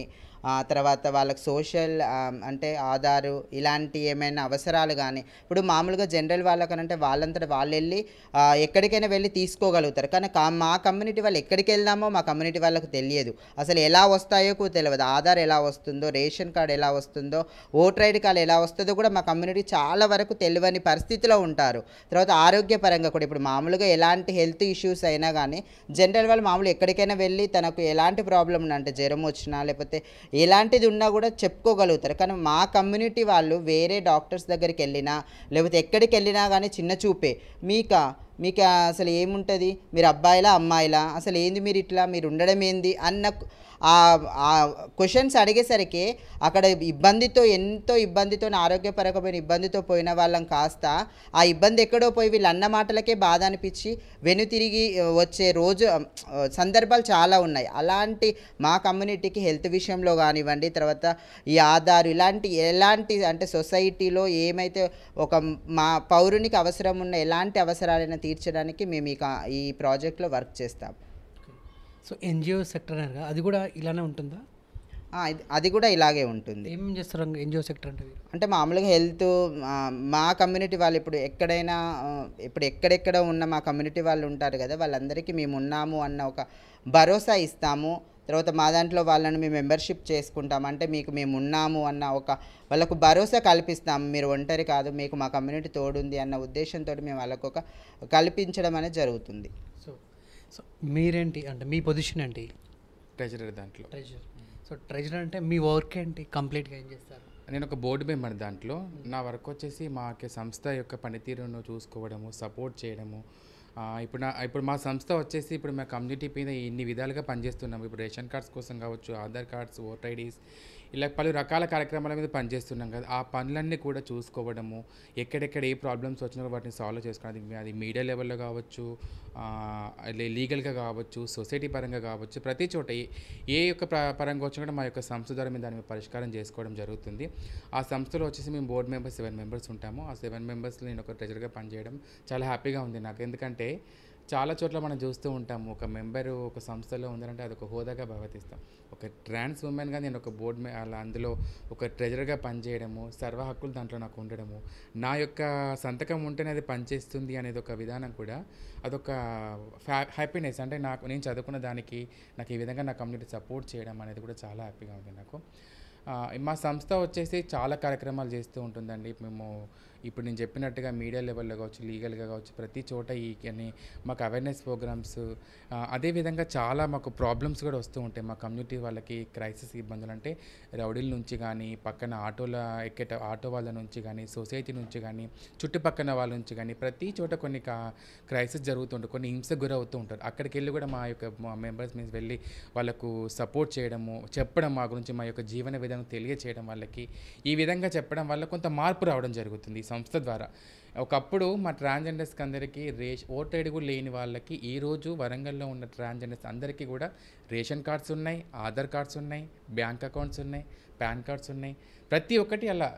తర్వాత వాళ్ళకి సోషల్ అంటే ఆధారు ఇలాంటి ఏమైనా అవసరాలు కానీ ఇప్పుడు మామూలుగా జనరల్ వాళ్ళకనంటే వాళ్ళంతట వాళ్ళు వెళ్ళి ఎక్కడికైనా వెళ్ళి తీసుకోగలుగుతారు కానీ మా కమ్యూనిటీ వాళ్ళు ఎక్కడికి వెళ్దామో మా కమ్యూనిటీ వాళ్ళకు తెలియదు అసలు ఎలా వస్తాయో తెలియదు ఆధార్ ఎలా వస్తుందో రేషన్ కార్డు ఎలా వస్తుందో ఓటర్ ఐడి కార్డు ఎలా వస్తుందో కూడా మా కమ్యూనిటీ చాలా వరకు తెలియని పరిస్థితిలో ఉంటారు తర్వాత ఆరోగ్యపరంగా కూడా ఇప్పుడు మామూలుగా ఎలాంటి హెల్త్ ఇష్యూస్ అయినా కానీ జనరల్ వాళ్ళు మామూలు ఎక్కడికైనా వెళ్ళి తనకు ఎలాంటి ప్రాబ్లం అంటే జ్వరం వచ్చినా లేకపోతే ఎలాంటిది ఉన్నా కూడా చెప్పుకోగలుగుతారు కానీ మా కమ్యూనిటీ వాళ్ళు వేరే డాక్టర్స్ దగ్గరికి వెళ్ళినా లేకపోతే ఎక్కడికి వెళ్ళినా కానీ చిన్న చూపే మీకా మీకు అసలు ఏముంటుంది మీరు అబ్బాయిలా అమ్మాయిలా అసలు ఏంది మీరు ఇట్లా మీరు ఉండడం ఏంది అన్న ఆ క్వశ్చన్స్ అడిగేసరికి అక్కడ ఇబ్బందితో ఎంతో ఇబ్బందితో ఆరోగ్యపరకమైన ఇబ్బందితో పోయిన వాళ్ళం కాస్త ఆ ఇబ్బంది ఎక్కడో పోయి వీళ్ళు అన్న మాటలకే బాధ అనిపించి వెనుతిరిగి వచ్చే రోజు సందర్భాలు చాలా ఉన్నాయి అలాంటి మా కమ్యూనిటీకి హెల్త్ విషయంలో కానివ్వండి తర్వాత ఈ ఆధార్ ఇలాంటి ఎలాంటి అంటే సొసైటీలో ఏమైతే ఒక మా పౌరునికి అవసరం ఉన్న ఎలాంటి అవసరాలైనా తీర్చడానికి మేము ఈ ప్రాజెక్ట్లో వర్క్ చేస్తాం సో ఎన్జిఓ సెక్టర్ అన్నారు అది కూడా ఇలానే ఉంటుందా అది కూడా ఇలాగే ఉంటుంది ఏం చేస్తారు ఎన్జిఓ సెక్టర్ అంటే అంటే మామూలుగా హెల్త్ మా కమ్యూనిటీ వాళ్ళు ఇప్పుడు ఎక్కడైనా ఇప్పుడు ఎక్కడెక్కడ ఉన్న మా కమ్యూనిటీ వాళ్ళు ఉంటారు కదా వాళ్ళందరికీ మేము ఉన్నాము అన్న ఒక భరోసా ఇస్తాము తర్వాత మా దాంట్లో వాళ్ళని మేము మెంబర్షిప్ చేసుకుంటాం అంటే మీకు మేము ఉన్నాము అన్న ఒక వాళ్ళకు భరోసా కల్పిస్తాము మీరు ఒంటరి కాదు మీకు మా కమ్యూనిటీ తోడుంది అన్న ఉద్దేశంతో మేము వాళ్ళకు ఒక కల్పించడం అనేది జరుగుతుంది సో మీరేంటి అంటే మీ పొజిషన్ ఏంటి ట్రెజరర్ దాంట్లో ట్రెజర్ సో ట్రెజరర్ అంటే మీ వర్క్ ఏంటి కంప్లీట్గా ఏం చేస్తారు నేను ఒక బోర్డు మెంబర్ దాంట్లో hmm. నా వర్క్ వచ్చేసి మా సంస్థ యొక్క పనితీరును చూసుకోవడము సపోర్ట్ చేయడము ఇప్పుడు నా ఇప్పుడు మా సంస్థ వచ్చేసి ఇప్పుడు మా కమ్యూనిటీ మీద ఇన్ని విధాలుగా పనిచేస్తున్నాము ఇప్పుడు రేషన్ కార్డ్స్ కోసం కావచ్చు ఆధార్ కార్డ్స్ ఓటర్ ఐడీస్ ఇలా పలు రకాల కార్యక్రమాల మీద పనిచేస్తున్నాం కదా ఆ పనులన్నీ కూడా చూసుకోవడము ఎక్కడెక్కడ ఏ ప్రాబ్లమ్స్ వచ్చినా వాటిని సాల్వ్ చేసుకోవడం అది మీడియా లెవెల్లో కావచ్చు లీగల్గా కావచ్చు సొసైటీ పరంగా కావచ్చు ప్రతి చోట ఏ యొక్క పరంగా వచ్చినా కూడా మా యొక్క సంస్థ ద్వారా మేము దాని పరిష్కారం చేసుకోవడం జరుగుతుంది ఆ సంస్థలో వచ్చేసి మేము బోర్డు మెంబర్స్ సెవెన్ మెంబర్స్ ఉంటాము ఆ సెవెన్ మెంబర్స్ నేను ఒక ట్రెజర్గా పనిచేయడం చాలా హ్యాపీగా ఉంది నాకు ఎందుకంటే చాలా చోట్ల మనం చూస్తూ ఉంటాం ఒక మెంబరు ఒక సంస్థలో ఉందంటే అది ఒక హోదాగా భావతిస్తాం ఒక ట్రాన్స్ ఉమెన్గా నేను ఒక బోర్డు అలా అందులో ఒక ట్రెజరర్గా పనిచేయడము సర్వ హక్కులు దాంట్లో నాకు ఉండడము నా యొక్క సంతకం ఉంటేనే అది పనిచేస్తుంది అనేది ఒక విధానం కూడా అదొక ఫ్యా హ్యాపీనెస్ అంటే నాకు నేను చదువుకున్న దానికి నాకు ఈ విధంగా నా కమ్యూనిటీ సపోర్ట్ చేయడం అనేది కూడా చాలా హ్యాపీగా ఉంది నాకు మా సంస్థ వచ్చేసి చాలా కార్యక్రమాలు చేస్తూ ఉంటుందండి మేము ఇప్పుడు నేను చెప్పినట్టుగా మీడియా లెవెల్లో కావచ్చు లీగల్గా కావచ్చు ప్రతి చోట ఈ అని మాకు అవేర్నెస్ ప్రోగ్రామ్స్ అదేవిధంగా చాలా మాకు ప్రాబ్లమ్స్ కూడా వస్తూ ఉంటాయి మా కమ్యూనిటీ వాళ్ళకి క్రైసిస్ ఇబ్బందులు అంటే రౌడీల నుంచి కానీ పక్కన ఆటోల ఎక్కేట ఆటో వాళ్ళ నుంచి కానీ సొసైటీ నుంచి కానీ చుట్టుపక్కన వాళ్ళ నుంచి కానీ ప్రతి చోట కొన్ని క్రైసిస్ జరుగుతుంటారు కొన్ని హింస గురవుతూ ఉంటారు అక్కడికి వెళ్ళి కూడా మా యొక్క మెంబర్స్ మీద వెళ్ళి వాళ్ళకు సపోర్ట్ చేయడము చెప్పడం మా గురించి మా యొక్క జీవన విధానం తెలియచేయడం వాళ్ళకి ఈ విధంగా చెప్పడం వల్ల కొంత మార్పు రావడం జరుగుతుంది సంస్థ ద్వారా ఒకప్పుడు మా ట్రాన్స్జెండర్స్కి అందరికీ రేష్ ఐడి కూడా లేని వాళ్ళకి ఈరోజు వరంగల్లో ఉన్న ట్రాన్స్జెండర్స్ అందరికీ కూడా రేషన్ కార్డ్స్ ఉన్నాయి ఆధార్ కార్డ్స్ ఉన్నాయి బ్యాంక్ అకౌంట్స్ ఉన్నాయి పాన్ కార్డ్స్ ఉన్నాయి ప్రతి ఒక్కటి అలా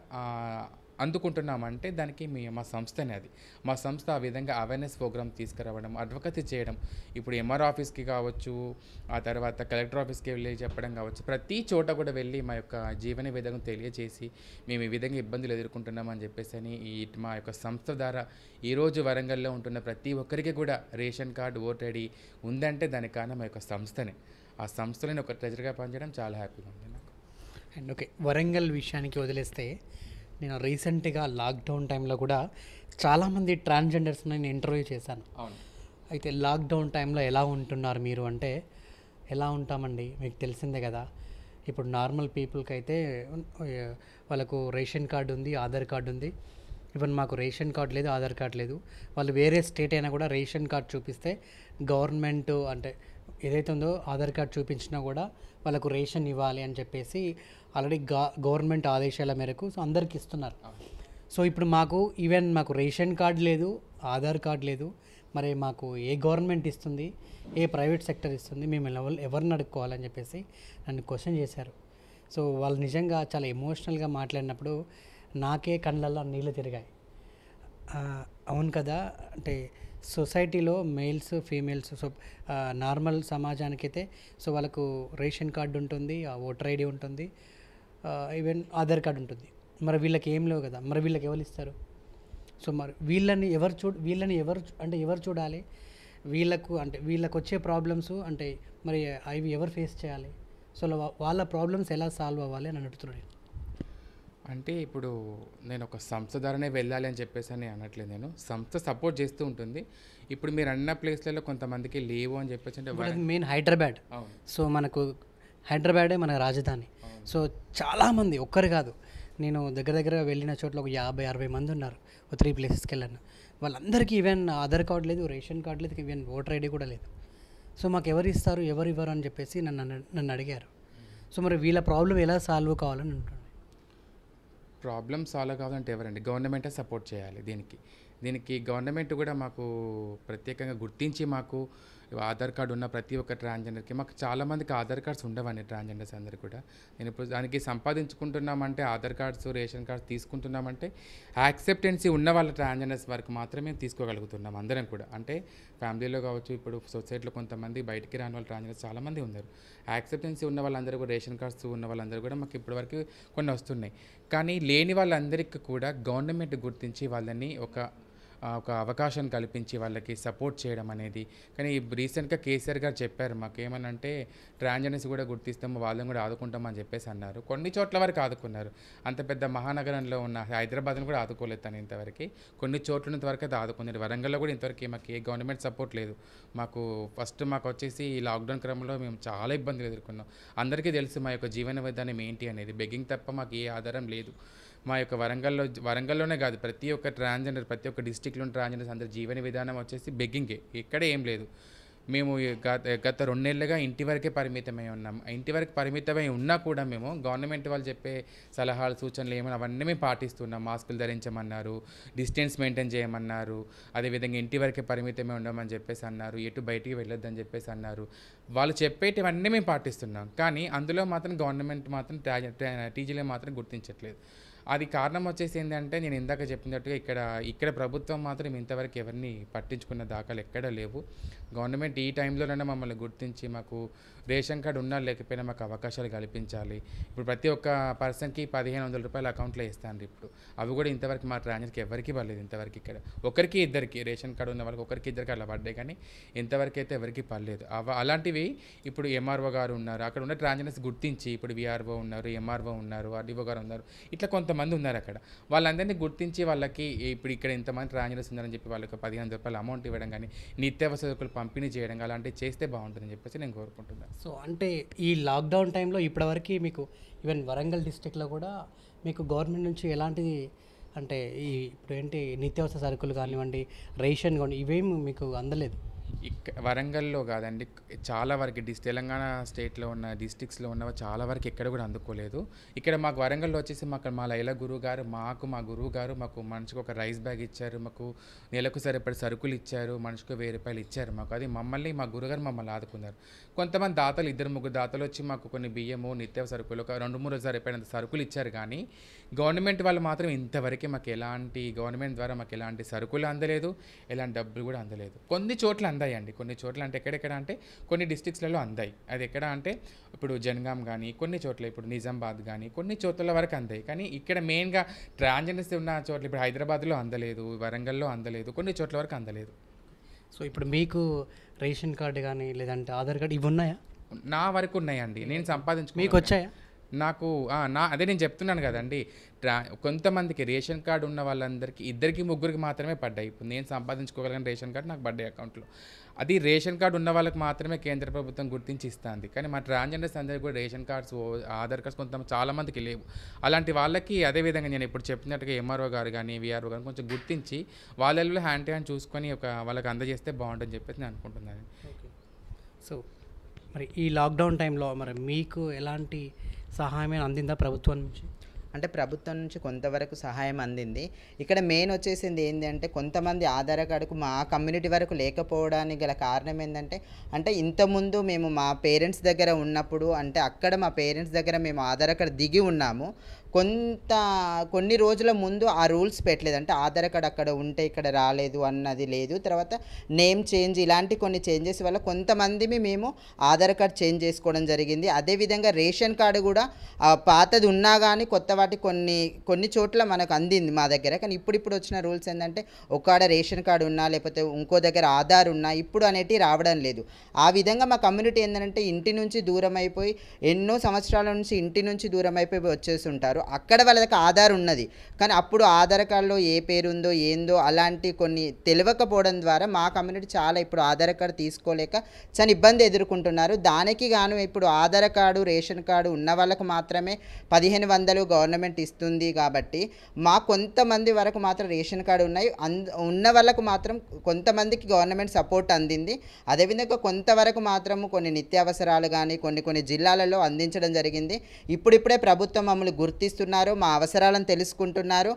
అందుకుంటున్నామంటే దానికి మీ మా సంస్థనే అది మా సంస్థ ఆ విధంగా అవేర్నెస్ ప్రోగ్రామ్ తీసుకురావడం అడ్వకసీ చేయడం ఇప్పుడు ఎంఆర్ ఆఫీస్కి కావచ్చు ఆ తర్వాత కలెక్టర్ ఆఫీస్కి వెళ్ళి చెప్పడం కావచ్చు ప్రతి చోట కూడా వెళ్ళి మా యొక్క జీవన విధానం తెలియజేసి మేము ఈ విధంగా ఇబ్బందులు ఎదుర్కొంటున్నామని చెప్పేసి అని ఈ మా యొక్క సంస్థ ద్వారా ఈరోజు వరంగల్లో ఉంటున్న ప్రతి ఒక్కరికి కూడా రేషన్ కార్డు ఓటర్ ఐడి ఉందంటే దానికి కారణం మా యొక్క సంస్థనే ఆ సంస్థలో ఒక ట్రెజర్గా పనిచేయడం చాలా హ్యాపీగా ఉంది నాకు అండ్ ఓకే వరంగల్ విషయానికి వదిలేస్తే నేను రీసెంట్గా లాక్డౌన్ టైంలో కూడా చాలామంది ట్రాన్స్జెండర్స్ని నేను ఇంటర్వ్యూ చేశాను అయితే లాక్డౌన్ టైంలో ఎలా ఉంటున్నారు మీరు అంటే ఎలా ఉంటామండి మీకు తెలిసిందే కదా ఇప్పుడు నార్మల్ పీపుల్కి అయితే వాళ్ళకు రేషన్ కార్డు ఉంది ఆధార్ కార్డు ఉంది ఈవెన్ మాకు రేషన్ కార్డు లేదు ఆధార్ కార్డు లేదు వాళ్ళు వేరే స్టేట్ అయినా కూడా రేషన్ కార్డు చూపిస్తే గవర్నమెంట్ అంటే ఏదైతే ఉందో ఆధార్ కార్డు చూపించినా కూడా వాళ్ళకు రేషన్ ఇవ్వాలి అని చెప్పేసి ఆల్రెడీ గవర్నమెంట్ ఆదేశాల మేరకు సో అందరికి ఇస్తున్నారు సో ఇప్పుడు మాకు ఈవెన్ మాకు రేషన్ కార్డు లేదు ఆధార్ కార్డు లేదు మరి మాకు ఏ గవర్నమెంట్ ఇస్తుంది ఏ ప్రైవేట్ సెక్టర్ ఇస్తుంది మేము ఎవరిని అడుక్కోవాలని చెప్పేసి నన్ను క్వశ్చన్ చేశారు సో వాళ్ళు నిజంగా చాలా ఎమోషనల్గా మాట్లాడినప్పుడు నాకే కళ్ళల్లో నీళ్ళు తిరిగాయి అవును కదా అంటే సొసైటీలో మేల్స్ ఫీమేల్స్ సో నార్మల్ సమాజానికైతే సో వాళ్ళకు రేషన్ కార్డు ఉంటుంది ఓటర్ ఐడి ఉంటుంది ఈవెన్ ఆధార్ కార్డు ఉంటుంది మరి వీళ్ళకి ఏం లేవు కదా మరి వీళ్ళకి ఎవరు ఇస్తారు సో మరి వీళ్ళని ఎవరు చూ వీళ్ళని ఎవరు అంటే ఎవరు చూడాలి వీళ్ళకు అంటే వీళ్ళకు వచ్చే ప్రాబ్లమ్స్ అంటే మరి అవి ఎవరు ఫేస్ చేయాలి సో వాళ్ళ ప్రాబ్లమ్స్ ఎలా సాల్వ్ అవ్వాలి అని అడుగుతున్నాను అంటే ఇప్పుడు నేను ఒక సంస్థ ద్వారానే వెళ్ళాలి అని చెప్పేసి అని అనట్లేదు నేను సంస్థ సపోర్ట్ చేస్తూ ఉంటుంది ఇప్పుడు మీరు అన్న ప్లేస్లలో కొంతమందికి లేవు అని చెప్పేసి అంటే మెయిన్ హైదరాబాద్ సో మనకు హైదరాబాదే మన రాజధాని సో చాలామంది ఒక్కరు కాదు నేను దగ్గర దగ్గర వెళ్ళిన చోట్ల ఒక యాభై అరవై మంది ఉన్నారు ఒక త్రీ ప్లేసెస్కి వెళ్ళాను వాళ్ళందరికీ ఈవెన్ ఆధార్ కార్డు లేదు రేషన్ కార్డు లేదు ఈవెన్ ఓటర్ ఐడి కూడా లేదు సో మాకు ఎవరు ఇస్తారు ఎవరు ఇవ్వరు అని చెప్పేసి నన్ను నన్ను అడిగారు సో మరి వీళ్ళ ప్రాబ్లం ఎలా సాల్వ్ కావాలని ఉంటుంది ప్రాబ్లం సాల్వ్ కావాలంటే ఎవరండి గవర్నమెంటే సపోర్ట్ చేయాలి దీనికి దీనికి గవర్నమెంట్ కూడా మాకు ప్రత్యేకంగా గుర్తించి మాకు ఆధార్ కార్డు ఉన్న ప్రతి ఒక్క ట్రాన్స్జెండర్కి మాకు చాలామందికి ఆధార్ కార్డ్స్ ఉండవండి ట్రాన్స్జెండర్స్ అందరు కూడా నేను ఇప్పుడు దానికి సంపాదించుకుంటున్నామంటే ఆధార్ కార్డ్స్ రేషన్ కార్డ్స్ తీసుకుంటున్నామంటే యాక్సెప్టెన్సీ ఉన్న వాళ్ళ ట్రాన్స్జెండర్స్ వరకు మాత్రమే తీసుకోగలుగుతున్నాం అందరం కూడా అంటే ఫ్యామిలీలో కావచ్చు ఇప్పుడు సొసైటీలో కొంతమంది బయటికి రాని వాళ్ళ ట్రాన్స్జెండర్స్ చాలామంది ఉన్నారు యాక్సెప్టెన్సీ ఉన్న వాళ్ళందరూ కూడా రేషన్ కార్డ్స్ ఉన్న వాళ్ళందరూ కూడా మాకు ఇప్పటివరకు కొన్ని వస్తున్నాయి కానీ లేని వాళ్ళందరికీ కూడా గవర్నమెంట్ గుర్తించి వాళ్ళని ఒక ఒక అవకాశం కల్పించి వాళ్ళకి సపోర్ట్ చేయడం అనేది కానీ రీసెంట్గా కేసీఆర్ గారు చెప్పారు మాకు మాకేమనంటే ట్రాన్జెండర్స్ కూడా గుర్తిస్తాము వాళ్ళని కూడా ఆదుకుంటామని చెప్పేసి అన్నారు కొన్ని చోట్ల వరకు ఆదుకున్నారు అంత పెద్ద మహానగరంలో ఉన్న హైదరాబాద్ని కూడా ఆదుకోలేదు తను ఇంతవరకు కొన్ని చోట్ల వరకు అయితే ఆదుకున్నారు వరంగల్లో కూడా ఇంతవరకు మాకు ఏ గవర్నమెంట్ సపోర్ట్ లేదు మాకు ఫస్ట్ మాకు వచ్చేసి ఈ లాక్డౌన్ క్రమంలో మేము చాలా ఇబ్బందులు ఎదుర్కొన్నాం అందరికీ తెలుసు మా యొక్క జీవన విధానం ఏంటి అనేది బెగ్గింగ్ తప్ప మాకు ఏ ఆధారం లేదు మా యొక్క వరంగల్లో వరంగల్లోనే కాదు ప్రతి ఒక్క ట్రాన్స్జెండర్ ప్రతి ఒక్క డిస్టిక్లో ట్రాన్స్జెండర్స్ అందరి జీవన విధానం వచ్చేసి బెగ్గింగే ఇక్కడ ఏం లేదు మేము గత గత రెండేళ్లుగా ఇంటి వరకే పరిమితమై ఉన్నాం ఇంటి వరకు పరిమితమై ఉన్నా కూడా మేము గవర్నమెంట్ వాళ్ళు చెప్పే సలహాలు సూచనలు ఏమైనా అవన్నీ మేము పాటిస్తున్నాం మాస్కులు ధరించమన్నారు డిస్టెన్స్ మెయింటైన్ చేయమన్నారు అదేవిధంగా ఇంటి వరకే పరిమితమై ఉండమని చెప్పేసి అన్నారు ఎటు బయటికి వెళ్ళొద్దని చెప్పేసి అన్నారు వాళ్ళు చెప్పేటివన్నీ మేము పాటిస్తున్నాం కానీ అందులో మాత్రం గవర్నమెంట్ మాత్రం టీజీలో మాత్రం గుర్తించట్లేదు అది కారణం వచ్చేసి ఏంటంటే నేను ఇందాక చెప్పినట్టుగా ఇక్కడ ఇక్కడ ప్రభుత్వం మాత్రం ఇంతవరకు ఎవరిని పట్టించుకున్న దాఖలు ఎక్కడ లేవు గవర్నమెంట్ ఈ టైంలోనే మమ్మల్ని గుర్తించి మాకు రేషన్ కార్డు ఉన్నా లేకపోయినా మాకు అవకాశాలు కల్పించాలి ఇప్పుడు ప్రతి ఒక్క పర్సన్కి పదిహేను వందల రూపాయలు అకౌంట్లో ఇస్తాను ఇప్పుడు అవి కూడా ఇంతవరకు మా ట్రాన్స్కి ఎవరికి పర్లేదు ఇంతవరకు ఇక్కడ ఒకరికి ఇద్దరికి రేషన్ కార్డు ఉన్న వాళ్ళకి ఒకరికి ఇద్దరికి అలా పడ్డాయి కానీ ఇంతవరకు అయితే ఎవరికి పర్లేదు అలాంటివి ఇప్పుడు ఎంఆర్ఓ గారు ఉన్నారు అక్కడ ఉన్న ట్రాన్స్జెండర్స్ గుర్తించి ఇప్పుడు విఆర్ఓ ఉన్నారు ఎంఆర్ఓ ఉన్నారు ఆర్డీఓ గారు ఉన్నారు ఇట్లా కొంతమంది ఉన్నారు అక్కడ వాళ్ళందరినీ గుర్తించి వాళ్ళకి ఇప్పుడు ఇక్కడ ఇంతమంది ట్రాన్స్జెండర్స్ ఉన్నారని చెప్పి వాళ్ళకి పదిహేను రూపాయలు అమౌంట్ ఇవ్వడం కానీ నిత్యావసరకులు పంపిణీ చేయడం అలాంటివి చేస్తే బాగుంటుందని చెప్పేసి నేను కోరుకుంటున్నాను సో అంటే ఈ లాక్డౌన్ టైంలో ఇప్పటివరకు మీకు ఈవెన్ వరంగల్ డిస్టిక్లో కూడా మీకు గవర్నమెంట్ నుంచి ఎలాంటిది అంటే ఈ ఇప్పుడు ఏంటి నిత్యావసర సరుకులు కానివ్వండి రేషన్ కానివ్వండి ఇవేమి మీకు అందలేదు ఇక్క వరంగల్లో కాదండి చాలా వరకు డిస్ తెలంగాణ స్టేట్లో ఉన్న డిస్టిక్స్లో ఉన్న చాలా వరకు ఎక్కడ కూడా అందుకోలేదు ఇక్కడ మాకు వరంగల్లో వచ్చేసి మాకు మా లైల గురువు గారు మాకు మా గురువు గారు మాకు మనిషికి ఒక రైస్ బ్యాగ్ ఇచ్చారు మాకు నెలకు సరిపడి సరుకులు ఇచ్చారు మనిషికి వెయ్యి రూపాయలు ఇచ్చారు మాకు అది మమ్మల్ని మా గురుగారు మమ్మల్ని ఆదుకున్నారు కొంతమంది దాతలు ఇద్దరు ముగ్గురు దాతలు వచ్చి మాకు కొన్ని బియ్యము నిత్య సరుకులు ఒక రెండు మూడు రోజులు సరిపోయినంత సరుకులు ఇచ్చారు కానీ గవర్నమెంట్ వాళ్ళు మాత్రం ఇంతవరకే మాకు ఎలాంటి గవర్నమెంట్ ద్వారా మాకు ఎలాంటి సరుకులు అందలేదు ఎలాంటి డబ్బులు కూడా అందలేదు కొన్ని చోట్ల అందాయండి కొన్ని చోట్ల అంటే ఎక్కడెక్కడ అంటే కొన్ని డిస్ట్రిక్ట్స్లలో అందాయి అది ఎక్కడ అంటే ఇప్పుడు జనగాం కానీ కొన్ని చోట్ల ఇప్పుడు నిజామాబాద్ కానీ కొన్ని చోట్ల వరకు అందాయి కానీ ఇక్కడ మెయిన్గా ట్రాన్జెండర్స్ ఉన్న చోట్ల ఇప్పుడు హైదరాబాద్లో అందలేదు వరంగల్లో అందలేదు కొన్ని చోట్ల వరకు అందలేదు సో ఇప్పుడు మీకు రేషన్ కార్డు కానీ లేదంటే ఆధార్ కార్డు ఇవి ఉన్నాయా నా వరకు ఉన్నాయండి నేను సంపాదించు మీకు వచ్చాయా నాకు నా అదే నేను చెప్తున్నాను కదండి ట్రా కొంతమందికి రేషన్ కార్డు ఉన్న వాళ్ళందరికీ ఇద్దరికి ముగ్గురికి మాత్రమే పడ్డాయి ఇప్పుడు నేను సంపాదించుకోగలిగిన రేషన్ కార్డు నాకు పడ్డాయి అకౌంట్లో అది రేషన్ కార్డు ఉన్న వాళ్ళకి మాత్రమే కేంద్ర ప్రభుత్వం గుర్తించి ఇస్తుంది కానీ మా ట్రాన్స్జెండర్స్ అందరికీ కూడా రేషన్ కార్డ్స్ ఆధార్ కార్డ్స్ కొంత చాలామందికి లేవు అలాంటి వాళ్ళకి అదేవిధంగా నేను ఇప్పుడు చెప్పినట్టుగా ఎంఆర్ఓ గారు కానీ విఆర్ఓ గారు కొంచెం గుర్తించి వాళ్ళలో హ్యాండ్ టు హ్యాండ్ చూసుకొని ఒక వాళ్ళకి అందజేస్తే బాగుంటుందని చెప్పేసి నేను అనుకుంటున్నాను సో మరి ఈ లాక్డౌన్ టైంలో మరి మీకు ఎలాంటి సహాయం అందిందా ప్రభుత్వం నుంచి అంటే ప్రభుత్వం నుంచి కొంతవరకు సహాయం అందింది ఇక్కడ మెయిన్ వచ్చేసింది ఏంటంటే కొంతమంది ఆధార్ కార్డుకు మా కమ్యూనిటీ వరకు లేకపోవడానికి గల కారణం ఏంటంటే అంటే ఇంతకుముందు మేము మా పేరెంట్స్ దగ్గర ఉన్నప్పుడు అంటే అక్కడ మా పేరెంట్స్ దగ్గర మేము ఆధార్ కార్డు దిగి ఉన్నాము కొంత కొన్ని రోజుల ముందు ఆ రూల్స్ పెట్టలేదు అంటే ఆధార్ కార్డ్ అక్కడ ఉంటే ఇక్కడ రాలేదు అన్నది లేదు తర్వాత నేమ్ చేంజ్ ఇలాంటి కొన్ని చేంజెస్ వల్ల కొంతమందిని మేము ఆధార్ కార్డ్ చేంజ్ చేసుకోవడం జరిగింది అదేవిధంగా రేషన్ కార్డు కూడా పాతది ఉన్నా కానీ కొత్త వాటి కొన్ని కొన్ని చోట్ల మనకు అందింది మా దగ్గర కానీ ఇప్పుడు ఇప్పుడు వచ్చిన రూల్స్ ఏంటంటే ఒక్కడ రేషన్ కార్డు ఉన్నా లేకపోతే ఇంకో దగ్గర ఆధార్ ఉన్నా ఇప్పుడు అనేటివి రావడం లేదు ఆ విధంగా మా కమ్యూనిటీ ఏంటంటే ఇంటి నుంచి దూరం అయిపోయి ఎన్నో సంవత్సరాల నుంచి ఇంటి నుంచి దూరం అయిపోయి వచ్చేసి ఉంటారు చేశారు అక్కడ వాళ్ళకి ఆధార్ ఉన్నది కానీ అప్పుడు ఆధార్ కార్డులో ఏ పేరు ఉందో ఏందో అలాంటి కొన్ని తెలియకపోవడం ద్వారా మా కమ్యూనిటీ చాలా ఇప్పుడు ఆధార్ కార్డు తీసుకోలేక చాలా ఇబ్బంది ఎదుర్కొంటున్నారు దానికి గాను ఇప్పుడు ఆధార్ కార్డు రేషన్ కార్డు ఉన్న వాళ్ళకు మాత్రమే పదిహేను వందలు గవర్నమెంట్ ఇస్తుంది కాబట్టి మా కొంతమంది వరకు మాత్రం రేషన్ కార్డు ఉన్నాయి ఉన్న వాళ్ళకు మాత్రం కొంతమందికి గవర్నమెంట్ సపోర్ట్ అందింది అదేవిధంగా కొంతవరకు మాత్రము కొన్ని నిత్యావసరాలు కానీ కొన్ని కొన్ని జిల్లాలలో అందించడం జరిగింది ఇప్పుడిప్పుడే ప్రభుత్వం మమ్మల్ని గుర్తి స్పందిస్తున్నారు మా అవసరాలను తెలుసుకుంటున్నారు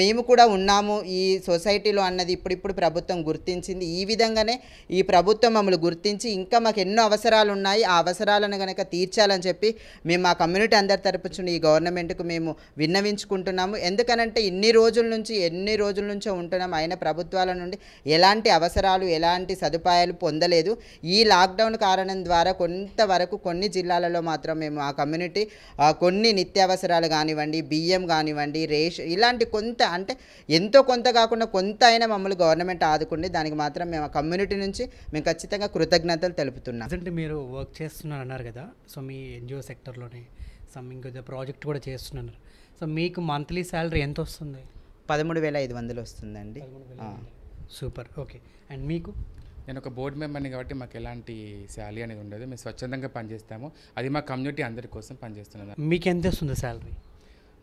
మేము కూడా ఉన్నాము ఈ సొసైటీలో అన్నది ఇప్పుడిప్పుడు ప్రభుత్వం గుర్తించింది ఈ విధంగానే ఈ ప్రభుత్వం మమ్మల్ని గుర్తించి ఇంకా మాకు ఎన్నో అవసరాలు ఉన్నాయి ఆ అవసరాలను కనుక తీర్చాలని చెప్పి మేము మా కమ్యూనిటీ అందరి తరపు ఈ గవర్నమెంట్కు మేము విన్నవించుకుంటున్నాము ఎందుకనంటే ఇన్ని రోజుల నుంచి ఎన్ని రోజుల నుంచో ఉంటున్నాం అయిన ప్రభుత్వాల నుండి ఎలాంటి అవసరాలు ఎలాంటి సదుపాయాలు పొందలేదు ఈ లాక్డౌన్ కారణం ద్వారా కొంతవరకు కొన్ని జిల్లాలలో మాత్రం మేము ఆ కమ్యూనిటీ కొన్ని నిత్యావసరాలు కానీ కానివ్వండి బియ్యం కానివ్వండి రేష్ ఇలాంటి కొంత అంటే ఎంతో కొంత కాకుండా కొంత అయినా మమ్మల్ని గవర్నమెంట్ ఆదుకుండి దానికి మాత్రం మేము ఆ కమ్యూనిటీ నుంచి మేము ఖచ్చితంగా కృతజ్ఞతలు తెలుపుతున్నాం ప్రజెంట్ మీరు వర్క్ చేస్తున్నారు అన్నారు కదా సో మీ ఎన్జిఓ సెక్టర్లోనే సో ఇంకొక ప్రాజెక్ట్ కూడా చేస్తున్నారు సో మీకు మంత్లీ శాలరీ ఎంత వస్తుంది పదమూడు వేల ఐదు వందలు వస్తుందండి సూపర్ ఓకే అండ్ మీకు నేను ఒక బోర్డు మెంబర్ని కాబట్టి మాకు ఎలాంటి శాలరీ అనేది ఉండదు మేము స్వచ్ఛందంగా పనిచేస్తాము అది మా కమ్యూనిటీ అందరి కోసం పనిచేస్తున్నాను మీకు ఎంత వస్తుంది శాలరీ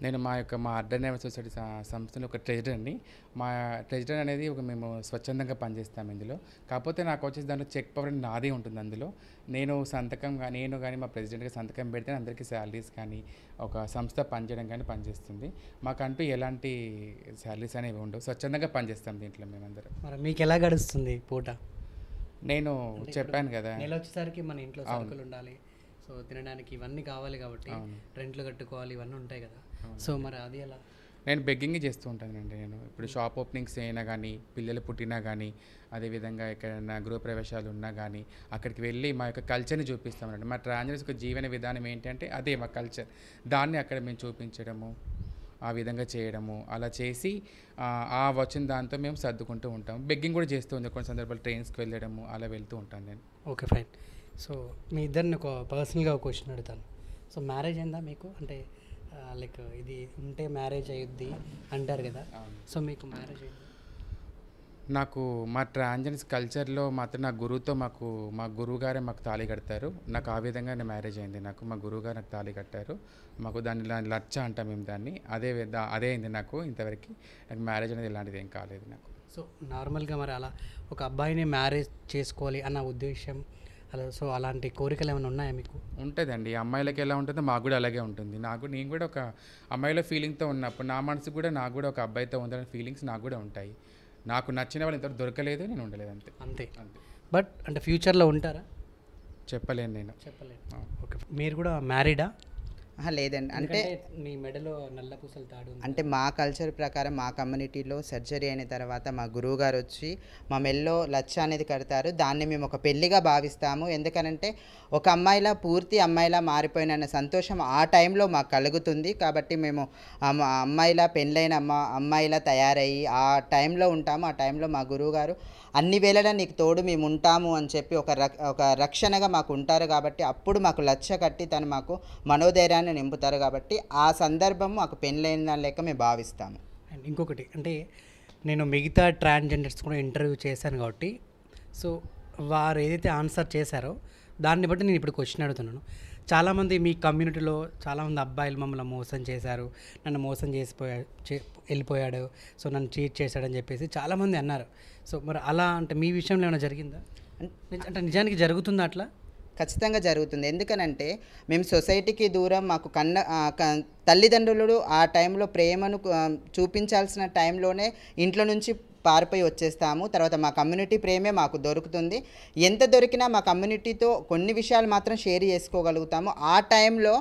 నేను మా యొక్క మా అర్బన్ డ్రైవర్ సొసైటీ సంస్థలో ఒక ట్రెజరర్ అండి మా ట్రెజరర్ అనేది ఒక మేము స్వచ్ఛందంగా పనిచేస్తాము ఇందులో కాకపోతే నాకు వచ్చేసి దాంట్లో చెక్ పవర్ నాదే ఉంటుంది అందులో నేను సంతకం కానీ నేను కానీ మా ప్రెసిడెంట్గా సంతకం పెడితే అందరికీ శాలరీస్ కానీ ఒక సంస్థ పనిచేయడం కానీ పనిచేస్తుంది మాకంటూ ఎలాంటి శాలరీస్ అనేవి ఉండవు స్వచ్ఛందంగా పనిచేస్తాం దీంట్లో మేమందరం మరి మీకు ఎలా గడుస్తుంది పూట నేను చెప్పాను కదా నేను వచ్చేసరికి మన ఇంట్లో ఉండాలి సో తినడానికి ఇవన్నీ కావాలి కాబట్టి రెంట్లు కట్టుకోవాలి ఇవన్నీ ఉంటాయి కదా సో మరి అది ఎలా నేను బెగ్గింగ్ చేస్తూ ఉంటానండి నేను ఇప్పుడు షాప్ ఓపెనింగ్స్ అయినా కానీ పిల్లలు పుట్టినా కానీ అదేవిధంగా ఎక్కడైనా గృహప్రవేశాలు ఉన్నా కానీ అక్కడికి వెళ్ళి మా యొక్క కల్చర్ని చూపిస్తామండి మా ట్రాన్జర్స్ యొక్క జీవన విధానం ఏంటంటే అదే మా కల్చర్ దాన్ని అక్కడ మేము చూపించడము ఆ విధంగా చేయడము అలా చేసి ఆ వచ్చిన దాంతో మేము సర్దుకుంటూ ఉంటాం బెగ్గింగ్ కూడా చేస్తూ ఉంది కొన్ని సందర్భాలు ట్రైన్స్కి వెళ్ళడము అలా వెళ్తూ ఉంటాను నేను ఓకే ఫైన్ సో మీ ఇద్దరిని ఒక పర్సనల్గా ఒక క్వశ్చన్ అడుగుతాను సో మ్యారేజ్ అయిందా మీకు అంటే లైక్ ఇది ఉంటే మ్యారేజ్ అయ్యుద్ది అంటారు కదా సో మీకు మ్యారేజ్ నాకు మా ట్రాన్జెన్స్ కల్చర్లో మాత్రం నా గురువుతో మాకు మా గురువుగారే మాకు తాళి కడతారు నాకు ఆ నేను మ్యారేజ్ అయింది నాకు మా గురువుగారు నాకు తాళి కట్టారు మాకు దాని లచ్చ అంటాం మేము దాన్ని అదే అదే అయింది నాకు ఇంతవరకు నాకు మ్యారేజ్ అనేది ఇలాంటిది ఏం కాలేదు నాకు సో నార్మల్గా మరి అలా ఒక అబ్బాయిని మ్యారేజ్ చేసుకోవాలి అన్న ఉద్దేశం సో అలాంటి కోరికలు ఏమైనా ఉన్నాయా మీకు ఉంటుందండి అమ్మాయిలకి ఎలా ఉంటుందో మాకు కూడా అలాగే ఉంటుంది నాకు నేను కూడా ఒక అమ్మాయిల ఫీలింగ్తో ఉన్నప్పుడు నా మనసు కూడా నాకు కూడా ఒక అబ్బాయితో ఉందని ఫీలింగ్స్ నాకు కూడా ఉంటాయి నాకు నచ్చిన వాళ్ళు ఇంతవరకు దొరకలేదు నేను ఉండలేదు అంతే అంతే అంతే బట్ అంటే ఫ్యూచర్లో ఉంటారా చెప్పలేను నేను చెప్పలేను ఓకే మీరు కూడా మ్యారీడా లేదండి అంటే మీ మెడలో నల్ల పూసలు తాడు అంటే మా కల్చర్ ప్రకారం మా కమ్యూనిటీలో సర్జరీ అయిన తర్వాత మా గురువు గారు వచ్చి మా మెల్లో లచ్చ అనేది కడతారు దాన్ని మేము ఒక పెళ్లిగా భావిస్తాము ఎందుకనంటే ఒక అమ్మాయిలా పూర్తి అమ్మాయిలా మారిపోయిన సంతోషం ఆ టైంలో మాకు కలుగుతుంది కాబట్టి మేము అమ్మాయిలా పెళ్ళైన అమ్మ అమ్మాయిలా తయారయ్యి ఆ టైంలో ఉంటాము ఆ టైంలో మా గురువు గారు అన్ని వేళలా నీకు తోడు మేము ఉంటాము అని చెప్పి ఒక ఒక రక్షణగా మాకు ఉంటారు కాబట్టి అప్పుడు మాకు లచ్చ కట్టి తను మాకు మనోధైర్యాన్ని సందర్భాలను నింపుతారు కాబట్టి ఆ సందర్భం మాకు పెళ్ళైన దాని లెక్క మేము భావిస్తాము అండ్ ఇంకొకటి అంటే నేను మిగతా ట్రాన్స్జెండర్స్ కూడా ఇంటర్వ్యూ చేశాను కాబట్టి సో వారు ఏదైతే ఆన్సర్ చేశారో దాన్ని బట్టి నేను ఇప్పుడు క్వశ్చన్ అడుగుతున్నాను చాలామంది మీ కమ్యూనిటీలో చాలామంది అబ్బాయిలు మమ్మల్ని మోసం చేశారు నన్ను మోసం చేసిపోయా చే వెళ్ళిపోయాడు సో నన్ను చీట్ చేశాడని చెప్పేసి చాలామంది అన్నారు సో మరి అలా అంటే మీ విషయంలో ఏమైనా జరిగిందా అంటే నిజానికి జరుగుతుందా అట్లా ఖచ్చితంగా జరుగుతుంది ఎందుకనంటే మేము సొసైటీకి దూరం మాకు కన్న తల్లిదండ్రులు ఆ టైంలో ప్రేమను చూపించాల్సిన టైంలోనే ఇంట్లో నుంచి పారిపోయి వచ్చేస్తాము తర్వాత మా కమ్యూనిటీ ప్రేమే మాకు దొరుకుతుంది ఎంత దొరికినా మా కమ్యూనిటీతో కొన్ని విషయాలు మాత్రం షేర్ చేసుకోగలుగుతాము ఆ టైంలో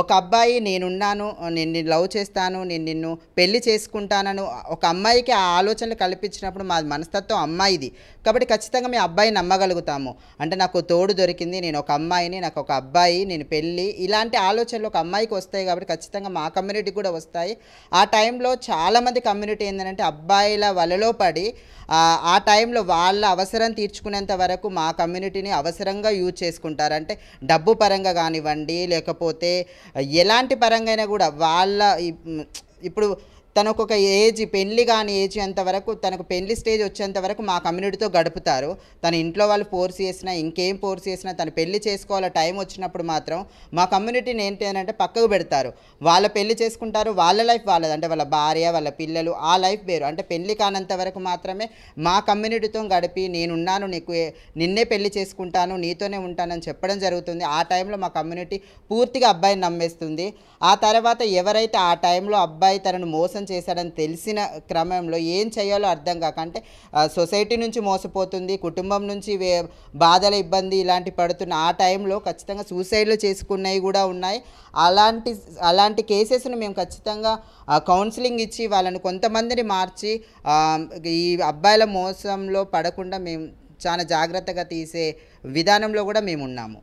ఒక అబ్బాయి నేనున్నాను నేను నిన్ను లవ్ చేస్తాను నేను నిన్ను పెళ్లి చేసుకుంటానను ఒక అమ్మాయికి ఆ ఆలోచనలు కల్పించినప్పుడు మా మనస్తత్వం అమ్మాయిది కాబట్టి ఖచ్చితంగా మీ అబ్బాయిని నమ్మగలుగుతాము అంటే నాకు తోడు దొరికింది నేను ఒక అమ్మాయిని నాకు ఒక అబ్బాయి నేను పెళ్ళి ఇలాంటి ఆలోచనలు ఒక అమ్మాయికి వస్తాయి కాబట్టి ఖచ్చితంగా మా కమ్యూనిటీకి కూడా వస్తాయి ఆ టైంలో చాలామంది కమ్యూనిటీ ఏంటంటే అబ్బాయిల వలలో పడి ఆ టైంలో వాళ్ళ అవసరం తీర్చుకునేంత వరకు మా కమ్యూనిటీని అవసరంగా యూజ్ చేసుకుంటారు అంటే డబ్బు పరంగా కానివ్వండి లేకపోతే ఎలాంటి పరంగా కూడా వాళ్ళ ఇప్పుడు తనకు ఒక ఏజ్ పెళ్లి కాని ఏజ్ అంతవరకు తనకు పెళ్లి స్టేజ్ వచ్చేంత వరకు మా కమ్యూనిటీతో గడుపుతారు తన ఇంట్లో వాళ్ళు ఫోర్స్ చేసినా ఇంకేం ఫోర్స్ చేసినా తను పెళ్లి చేసుకోవాలి టైం వచ్చినప్పుడు మాత్రం మా కమ్యూనిటీని ఏంటి అని అంటే పక్కకు పెడతారు వాళ్ళ పెళ్లి చేసుకుంటారు వాళ్ళ లైఫ్ వాళ్ళది అంటే వాళ్ళ భార్య వాళ్ళ పిల్లలు ఆ లైఫ్ వేరు అంటే పెళ్లి కానంత వరకు మాత్రమే మా కమ్యూనిటీతో గడిపి నేనున్నాను నీకు నిన్నే పెళ్లి చేసుకుంటాను నీతోనే ఉంటానని చెప్పడం జరుగుతుంది ఆ టైంలో మా కమ్యూనిటీ పూర్తిగా అబ్బాయిని నమ్మేస్తుంది ఆ తర్వాత ఎవరైతే ఆ టైంలో అబ్బాయి తనను మోసం మోసం చేశాడని తెలిసిన క్రమంలో ఏం చేయాలో అర్థం కాక అంటే సొసైటీ నుంచి మోసపోతుంది కుటుంబం నుంచి బాధల ఇబ్బంది ఇలాంటి పడుతున్న ఆ టైంలో ఖచ్చితంగా సూసైడ్లు చేసుకున్నవి కూడా ఉన్నాయి అలాంటి అలాంటి కేసెస్ను మేము ఖచ్చితంగా కౌన్సిలింగ్ ఇచ్చి వాళ్ళని కొంతమందిని మార్చి ఈ అబ్బాయిల మోసంలో పడకుండా మేము చాలా జాగ్రత్తగా తీసే విధానంలో కూడా మేము ఉన్నాము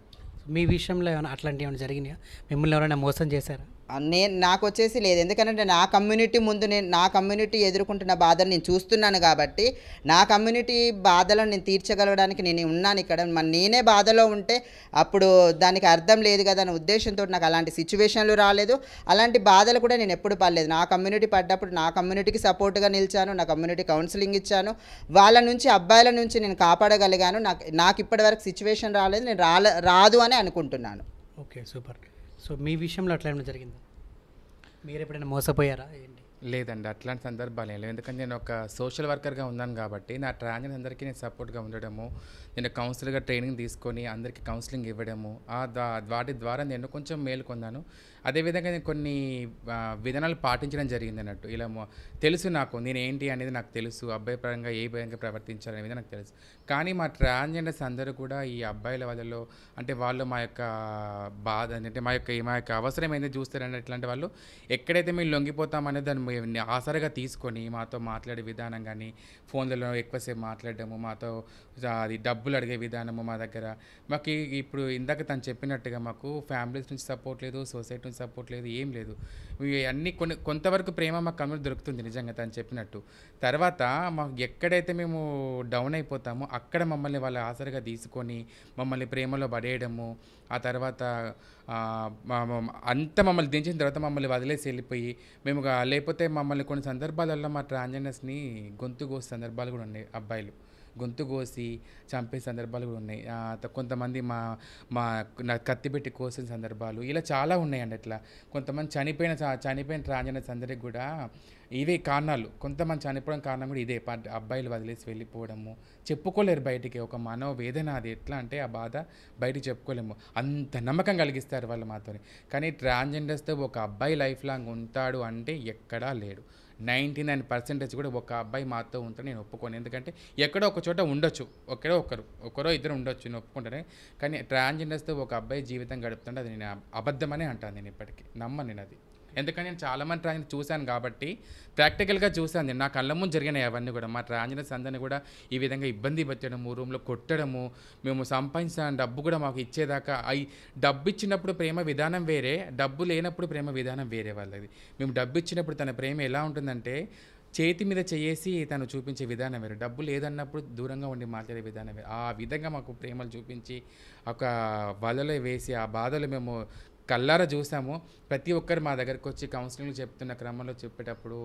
మీ విషయంలో ఏమైనా అట్లాంటివి ఏమైనా జరిగినాయా మిమ్మల్ని ఎవరైనా మోసం చేశారా నేను నాకు వచ్చేసి లేదు ఎందుకంటే నా కమ్యూనిటీ ముందు నేను నా కమ్యూనిటీ ఎదుర్కొంటున్న బాధలు నేను చూస్తున్నాను కాబట్టి నా కమ్యూనిటీ బాధలను నేను తీర్చగలగడానికి నేను ఉన్నాను ఇక్కడ నేనే బాధలో ఉంటే అప్పుడు దానికి అర్థం లేదు కదా అనే ఉద్దేశంతో నాకు అలాంటి సిచ్యువేషన్లు రాలేదు అలాంటి బాధలు కూడా నేను ఎప్పుడు పడలేదు నా కమ్యూనిటీ పడ్డప్పుడు నా కమ్యూనిటీకి సపోర్ట్గా నిలిచాను నా కమ్యూనిటీ కౌన్సిలింగ్ ఇచ్చాను వాళ్ళ నుంచి అబ్బాయిల నుంచి నేను కాపాడగలిగాను నాకు నాకు ఇప్పటివరకు సిచ్యువేషన్ రాలేదు నేను రాలే రాదు అని అనుకుంటున్నాను ఓకే సూపర్ సో మీ విషయంలో అట్లా ఏమైనా జరిగిందా మీరు ఎప్పుడైనా మోసపోయారా ఏంటి లేదండి అట్లాంటి సందర్భాలు ఏం లేవు ఎందుకంటే నేను ఒక సోషల్ వర్కర్గా ఉన్నాను కాబట్టి నా ట్రాన్జన్ అందరికీ నేను సపోర్ట్గా ఉండడము నేను కౌన్సిలర్గా ట్రైనింగ్ తీసుకొని అందరికీ కౌన్సిలింగ్ ఇవ్వడము వాటి ద్వారా నేను కొంచెం మేలుకొన్నాను అదేవిధంగా నేను కొన్ని విధానాలు పాటించడం జరిగింది అన్నట్టు ఇలా తెలుసు నాకు నేను ఏంటి అనేది నాకు తెలుసు అబ్బాయి పరంగా ఏ విధంగా ప్రవర్తించాలి నాకు తెలుసు కానీ మా ట్రాన్స్జెండర్స్ అందరూ కూడా ఈ అబ్బాయిల వాళ్ళలో అంటే వాళ్ళు మా యొక్క బాధ అంటే మా యొక్క మా యొక్క అవసరం ఏందో చూస్తారని ఇట్లాంటి వాళ్ళు ఎక్కడైతే మేము లొంగిపోతామనే దాన్ని ఆసరగా తీసుకొని మాతో మాట్లాడే విధానం కానీ ఫోన్లలో ఎక్కువసేపు మాట్లాడడము మాతో అది డబ్బులు అడిగే విధానము మా దగ్గర మాకు ఇప్పుడు ఇందాక తను చెప్పినట్టుగా మాకు ఫ్యామిలీస్ నుంచి సపోర్ట్ లేదు సొసైటీ నుంచి సపోర్ట్ లేదు ఏం లేదు అన్నీ కొన్ని కొంతవరకు ప్రేమ మాకు కమ్యూనిటీ దొరుకుతుంది నిజంగా తను చెప్పినట్టు తర్వాత మాకు ఎక్కడైతే మేము డౌన్ అయిపోతామో అక్కడ మమ్మల్ని వాళ్ళ ఆసరిగా తీసుకొని మమ్మల్ని ప్రేమలో పడేయడము ఆ తర్వాత అంత మమ్మల్ని దించిన తర్వాత మమ్మల్ని వదిలేసి వెళ్ళిపోయి మేము లేకపోతే మమ్మల్ని కొన్ని సందర్భాలలో మా ట్రాన్జెండర్స్ని గొంతు కోసే సందర్భాలు కూడా ఉన్నాయి అబ్బాయిలు గొంతు కోసి చంపే సందర్భాలు కూడా ఉన్నాయి కొంతమంది మా మా కత్తి పెట్టి కోసిన సందర్భాలు ఇలా చాలా ఉన్నాయండి అట్లా కొంతమంది చనిపోయిన చనిపోయిన ట్రాన్జెండర్స్ అందరికి కూడా ఇవే కారణాలు కొంతమంది చనిపోవడం కారణం కూడా ఇదే అబ్బాయిలు వదిలేసి వెళ్ళిపోవడము చెప్పుకోలేరు బయటికి ఒక మనోవేదన అది ఎట్లా అంటే ఆ బాధ బయటికి చెప్పుకోలేము అంత నమ్మకం కలిగిస్తారు వాళ్ళు మాత్రమే కానీ ట్రాన్జెండర్స్తో ఒక అబ్బాయి లైఫ్ లాంగ్ ఉంటాడు అంటే ఎక్కడా లేడు నైంటీ నైన్ పర్సెంటేజ్ కూడా ఒక అబ్బాయి మాతో ఉంటే నేను ఒప్పుకోను ఎందుకంటే ఎక్కడో ఒక చోట ఉండొచ్చు ఒకడో ఒకరు ఒకరో ఇద్దరు ఉండొచ్చు నేను ఒప్పుకుంటానే కానీ ట్రాన్స్జెండర్స్తో ఒక అబ్బాయి జీవితం గడుపుతుంటే అది నేను అబద్ధమనే అంటాను నేను ఇప్పటికీ నమ్మను నేను అది ఎందుకంటే నేను చాలామంది ట్రాన్స్ చూశాను కాబట్టి ప్రాక్టికల్గా చూశాను నా కళ్ళ ముందు జరిగినాయి అవన్నీ కూడా మా ట్రాన్జెండర్స్ సందని కూడా ఈ విధంగా ఇబ్బంది పెట్టడము రూమ్లో కొట్టడము మేము సంపాదించిన డబ్బు కూడా మాకు ఇచ్చేదాకా అవి డబ్బు ఇచ్చినప్పుడు ప్రేమ విధానం వేరే డబ్బు లేనప్పుడు ప్రేమ విధానం వేరే వాళ్ళది మేము డబ్బు ఇచ్చినప్పుడు తన ప్రేమ ఎలా ఉంటుందంటే చేతి మీద చేసి తను చూపించే విధానం వేరు డబ్బు లేదన్నప్పుడు దూరంగా ఉండి మాట్లాడే విధానం వేరు ఆ విధంగా మాకు ప్రేమలు చూపించి ఒక వలలో వేసి ఆ బాధలు మేము కళ్ళారా చూసాము ప్రతి ఒక్కరు మా దగ్గరకు వచ్చి కౌన్సిలింగ్ చెప్తున్న క్రమంలో చెప్పేటప్పుడు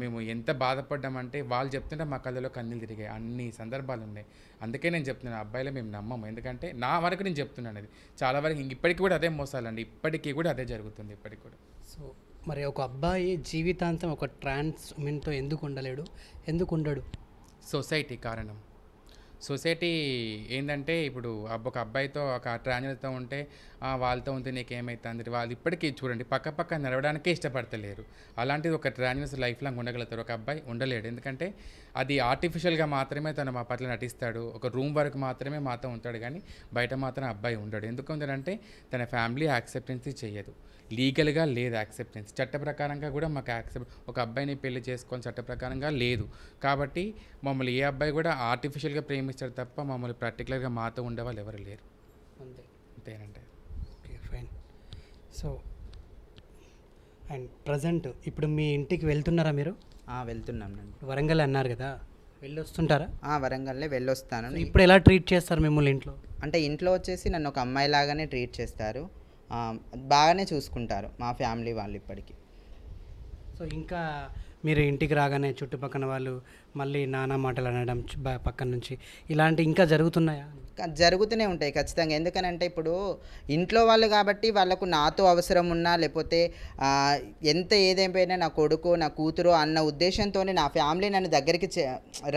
మేము ఎంత బాధపడ్డామంటే వాళ్ళు చెప్తుంటే మా కళ్ళలో కన్నీలు తిరిగాయి అన్ని సందర్భాలు ఉన్నాయి అందుకే నేను చెప్తున్నాను అబ్బాయిలో మేము నమ్మము ఎందుకంటే నా వరకు నేను చెప్తున్నాను అది చాలా వరకు ఇప్పటికి కూడా అదే మోసాలండి ఇప్పటికీ కూడా అదే జరుగుతుంది ఇప్పటికి కూడా సో మరి ఒక అబ్బాయి జీవితాంతం ఒక ట్రాన్స్ ఉమెన్తో ఎందుకు ఉండలేడు ఎందుకు ఉండడు సొసైటీ కారణం సొసైటీ ఏంటంటే ఇప్పుడు ఒక అబ్బాయితో ఒక ట్రాన్జర్తో ఉంటే వాళ్ళతో ఉంటే ఏమైతుంది వాళ్ళు ఇప్పటికీ చూడండి పక్క పక్క నిలవడానికే ఇష్టపడతలేరు అలాంటిది ఒక ట్రాన్జర్స్ లైఫ్ లాంగ్ ఉండగలుగుతారు ఒక అబ్బాయి ఉండలేడు ఎందుకంటే అది ఆర్టిఫిషియల్గా మాత్రమే తను మా పట్ల నటిస్తాడు ఒక రూమ్ వరకు మాత్రమే మాతో ఉంటాడు కానీ బయట మాత్రం అబ్బాయి ఉండడు ఎందుకు ఉందంటే తన ఫ్యామిలీ యాక్సెప్టెన్సీ చేయదు లీగల్గా లేదు యాక్సెప్టెన్స్ చట్ట ప్రకారంగా కూడా మాకు యాక్సెప్ట్ ఒక అబ్బాయిని పెళ్లి చేసుకొని చట్ట ప్రకారంగా లేదు కాబట్టి మమ్మల్ని ఏ అబ్బాయి కూడా ఆర్టిఫిషియల్గా ప్రేమిస్తారు తప్ప మమ్మల్ని పర్టికులర్గా మాతో ఉండేవాళ్ళు ఎవరు లేరు అంతే అంతేనంటే okay fine so and present ఇప్పుడు మీ ఇంటికి వెళ్తున్నారా మీరు వెళ్తున్నాం వరంగల్ అన్నారు కదా వెళ్ళొస్తుంటారా వరంగల్లే వెళ్ళొస్తాను ఇప్పుడు ఎలా ట్రీట్ చేస్తారు మిమ్మల్ని ఇంట్లో అంటే ఇంట్లో వచ్చేసి నన్ను ఒక అమ్మాయి లాగానే ట్రీట్ చేస్తారు బాగానే చూసుకుంటారు మా ఫ్యామిలీ వాళ్ళు ఇప్పటికీ సో ఇంకా మీరు ఇంటికి రాగానే చుట్టుపక్కల వాళ్ళు మళ్ళీ నానా మాటలు అనడం పక్కన నుంచి ఇలాంటి ఇంకా జరుగుతున్నాయా జరుగుతూనే ఉంటాయి ఖచ్చితంగా ఎందుకనంటే ఇప్పుడు ఇంట్లో వాళ్ళు కాబట్టి వాళ్ళకు నాతో అవసరం ఉన్నా లేకపోతే ఎంత ఏదేమైనా నా కొడుకు నా కూతురు అన్న ఉద్దేశంతోనే నా ఫ్యామిలీ నన్ను దగ్గరికి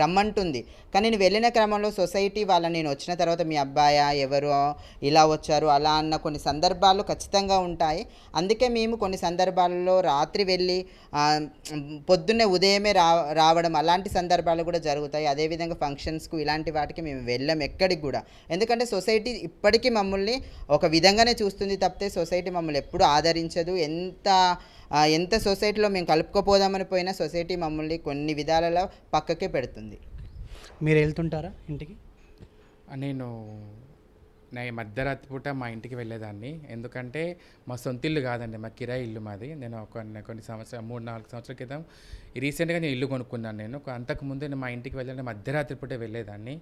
రమ్మంటుంది కానీ నేను వెళ్ళిన క్రమంలో సొసైటీ వాళ్ళని నేను వచ్చిన తర్వాత మీ అబ్బాయా ఎవరు ఇలా వచ్చారు అలా అన్న కొన్ని సందర్భాలు ఖచ్చితంగా ఉంటాయి అందుకే మేము కొన్ని సందర్భాల్లో రాత్రి వెళ్ళి పొద్దున్నే ఉదయమే రా రావడం అలాంటి సందర్భాలు సందర్భాలు కూడా జరుగుతాయి అదేవిధంగా ఫంక్షన్స్కు ఇలాంటి వాటికి మేము వెళ్ళాం ఎక్కడికి కూడా ఎందుకంటే సొసైటీ ఇప్పటికీ మమ్మల్ని ఒక విధంగానే చూస్తుంది తప్పితే సొసైటీ మమ్మల్ని ఎప్పుడు ఆదరించదు ఎంత ఎంత సొసైటీలో మేము కలుపుకోపోదామని పోయినా సొసైటీ మమ్మల్ని కొన్ని విధాలలో పక్కకే పెడుతుంది మీరు వెళ్తుంటారా ఇంటికి నేను నా మధ్యరాత్రి పూట మా ఇంటికి వెళ్ళేదాన్ని ఎందుకంటే మా సొంత ఇల్లు కాదండి మా కిరాయి ఇల్లు మాది నేను కొన్ని కొన్ని సంవత్సరాలు మూడు నాలుగు సంవత్సరాల క్రితం రీసెంట్గా నేను ఇల్లు కొనుక్కున్నాను నేను ముందు నేను మా ఇంటికి వెళ్ళాలని మధ్యరాత్రి పూటే వెళ్ళేదాన్ని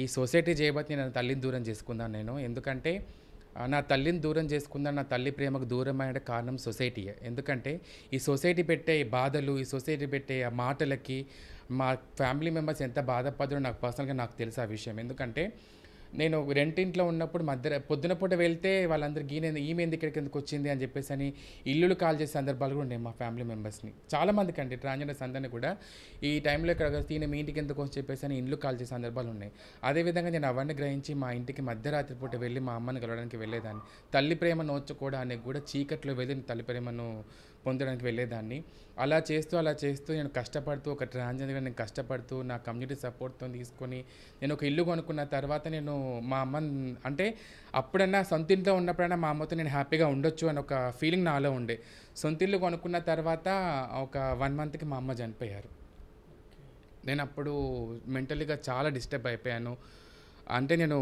ఈ సొసైటీ చేయబట్టి నేను తల్లిని దూరం చేసుకున్నాను నేను ఎందుకంటే నా తల్లిని దూరం చేసుకున్న నా తల్లి ప్రేమకు దూరం కారణం సొసైటీయే ఎందుకంటే ఈ సొసైటీ పెట్టే బాధలు ఈ సొసైటీ పెట్టే ఆ మాటలకి మా ఫ్యామిలీ మెంబర్స్ ఎంత బాధపడరో నాకు పర్సనల్గా నాకు తెలుసు ఆ విషయం ఎందుకంటే నేను రెంటింట్లో ఉన్నప్పుడు మధ్య పొద్దున పూట వెళ్తే వాళ్ళందరూ ఈమె ఎందుకు ఇక్కడికి ఎందుకు వచ్చింది అని చెప్పేసి అని ఇల్లులు కాల్ చేసే సందర్భాలు కూడా ఉన్నాయి మా ఫ్యామిలీ మెంబర్స్ని చాలామందికి అండి ట్రాన్జెండర్ సందర్ని కూడా ఈ టైంలో ఇక్కడ తీన మీ ఇంటికి ఎందుకు వచ్చి చెప్పేసి అని ఇల్లు కాల్ చేసే సందర్భాలు ఉన్నాయి అదేవిధంగా నేను అవన్నీ గ్రహించి మా ఇంటికి మధ్యరాత్రి పూట వెళ్ళి మా అమ్మని కలవడానికి వెళ్ళేదాన్ని తల్లి ప్రేమ నోచుకోవడానికి కూడా చీకట్లో వెళ్ళి తల్లి ప్రేమను పొందడానికి వెళ్ళేదాన్ని అలా చేస్తూ అలా చేస్తూ నేను కష్టపడుతూ ఒక ట్రాన్స్జెండర్గా నేను కష్టపడుతూ నా కమ్యూనిటీ సపోర్ట్తో తీసుకొని నేను ఒక ఇల్లు కొనుక్కున్న తర్వాత నేను మా అమ్మ అంటే అప్పుడన్నా సొంత ఇంట్లో ఉన్నప్పుడైనా మా అమ్మతో నేను హ్యాపీగా ఉండొచ్చు అని ఒక ఫీలింగ్ నాలో ఉండే సొంత ఇల్లు కొనుక్కున్న తర్వాత ఒక వన్ మంత్కి మా అమ్మ చనిపోయారు నేను అప్పుడు మెంటలీగా చాలా డిస్టర్బ్ అయిపోయాను అంటే నేను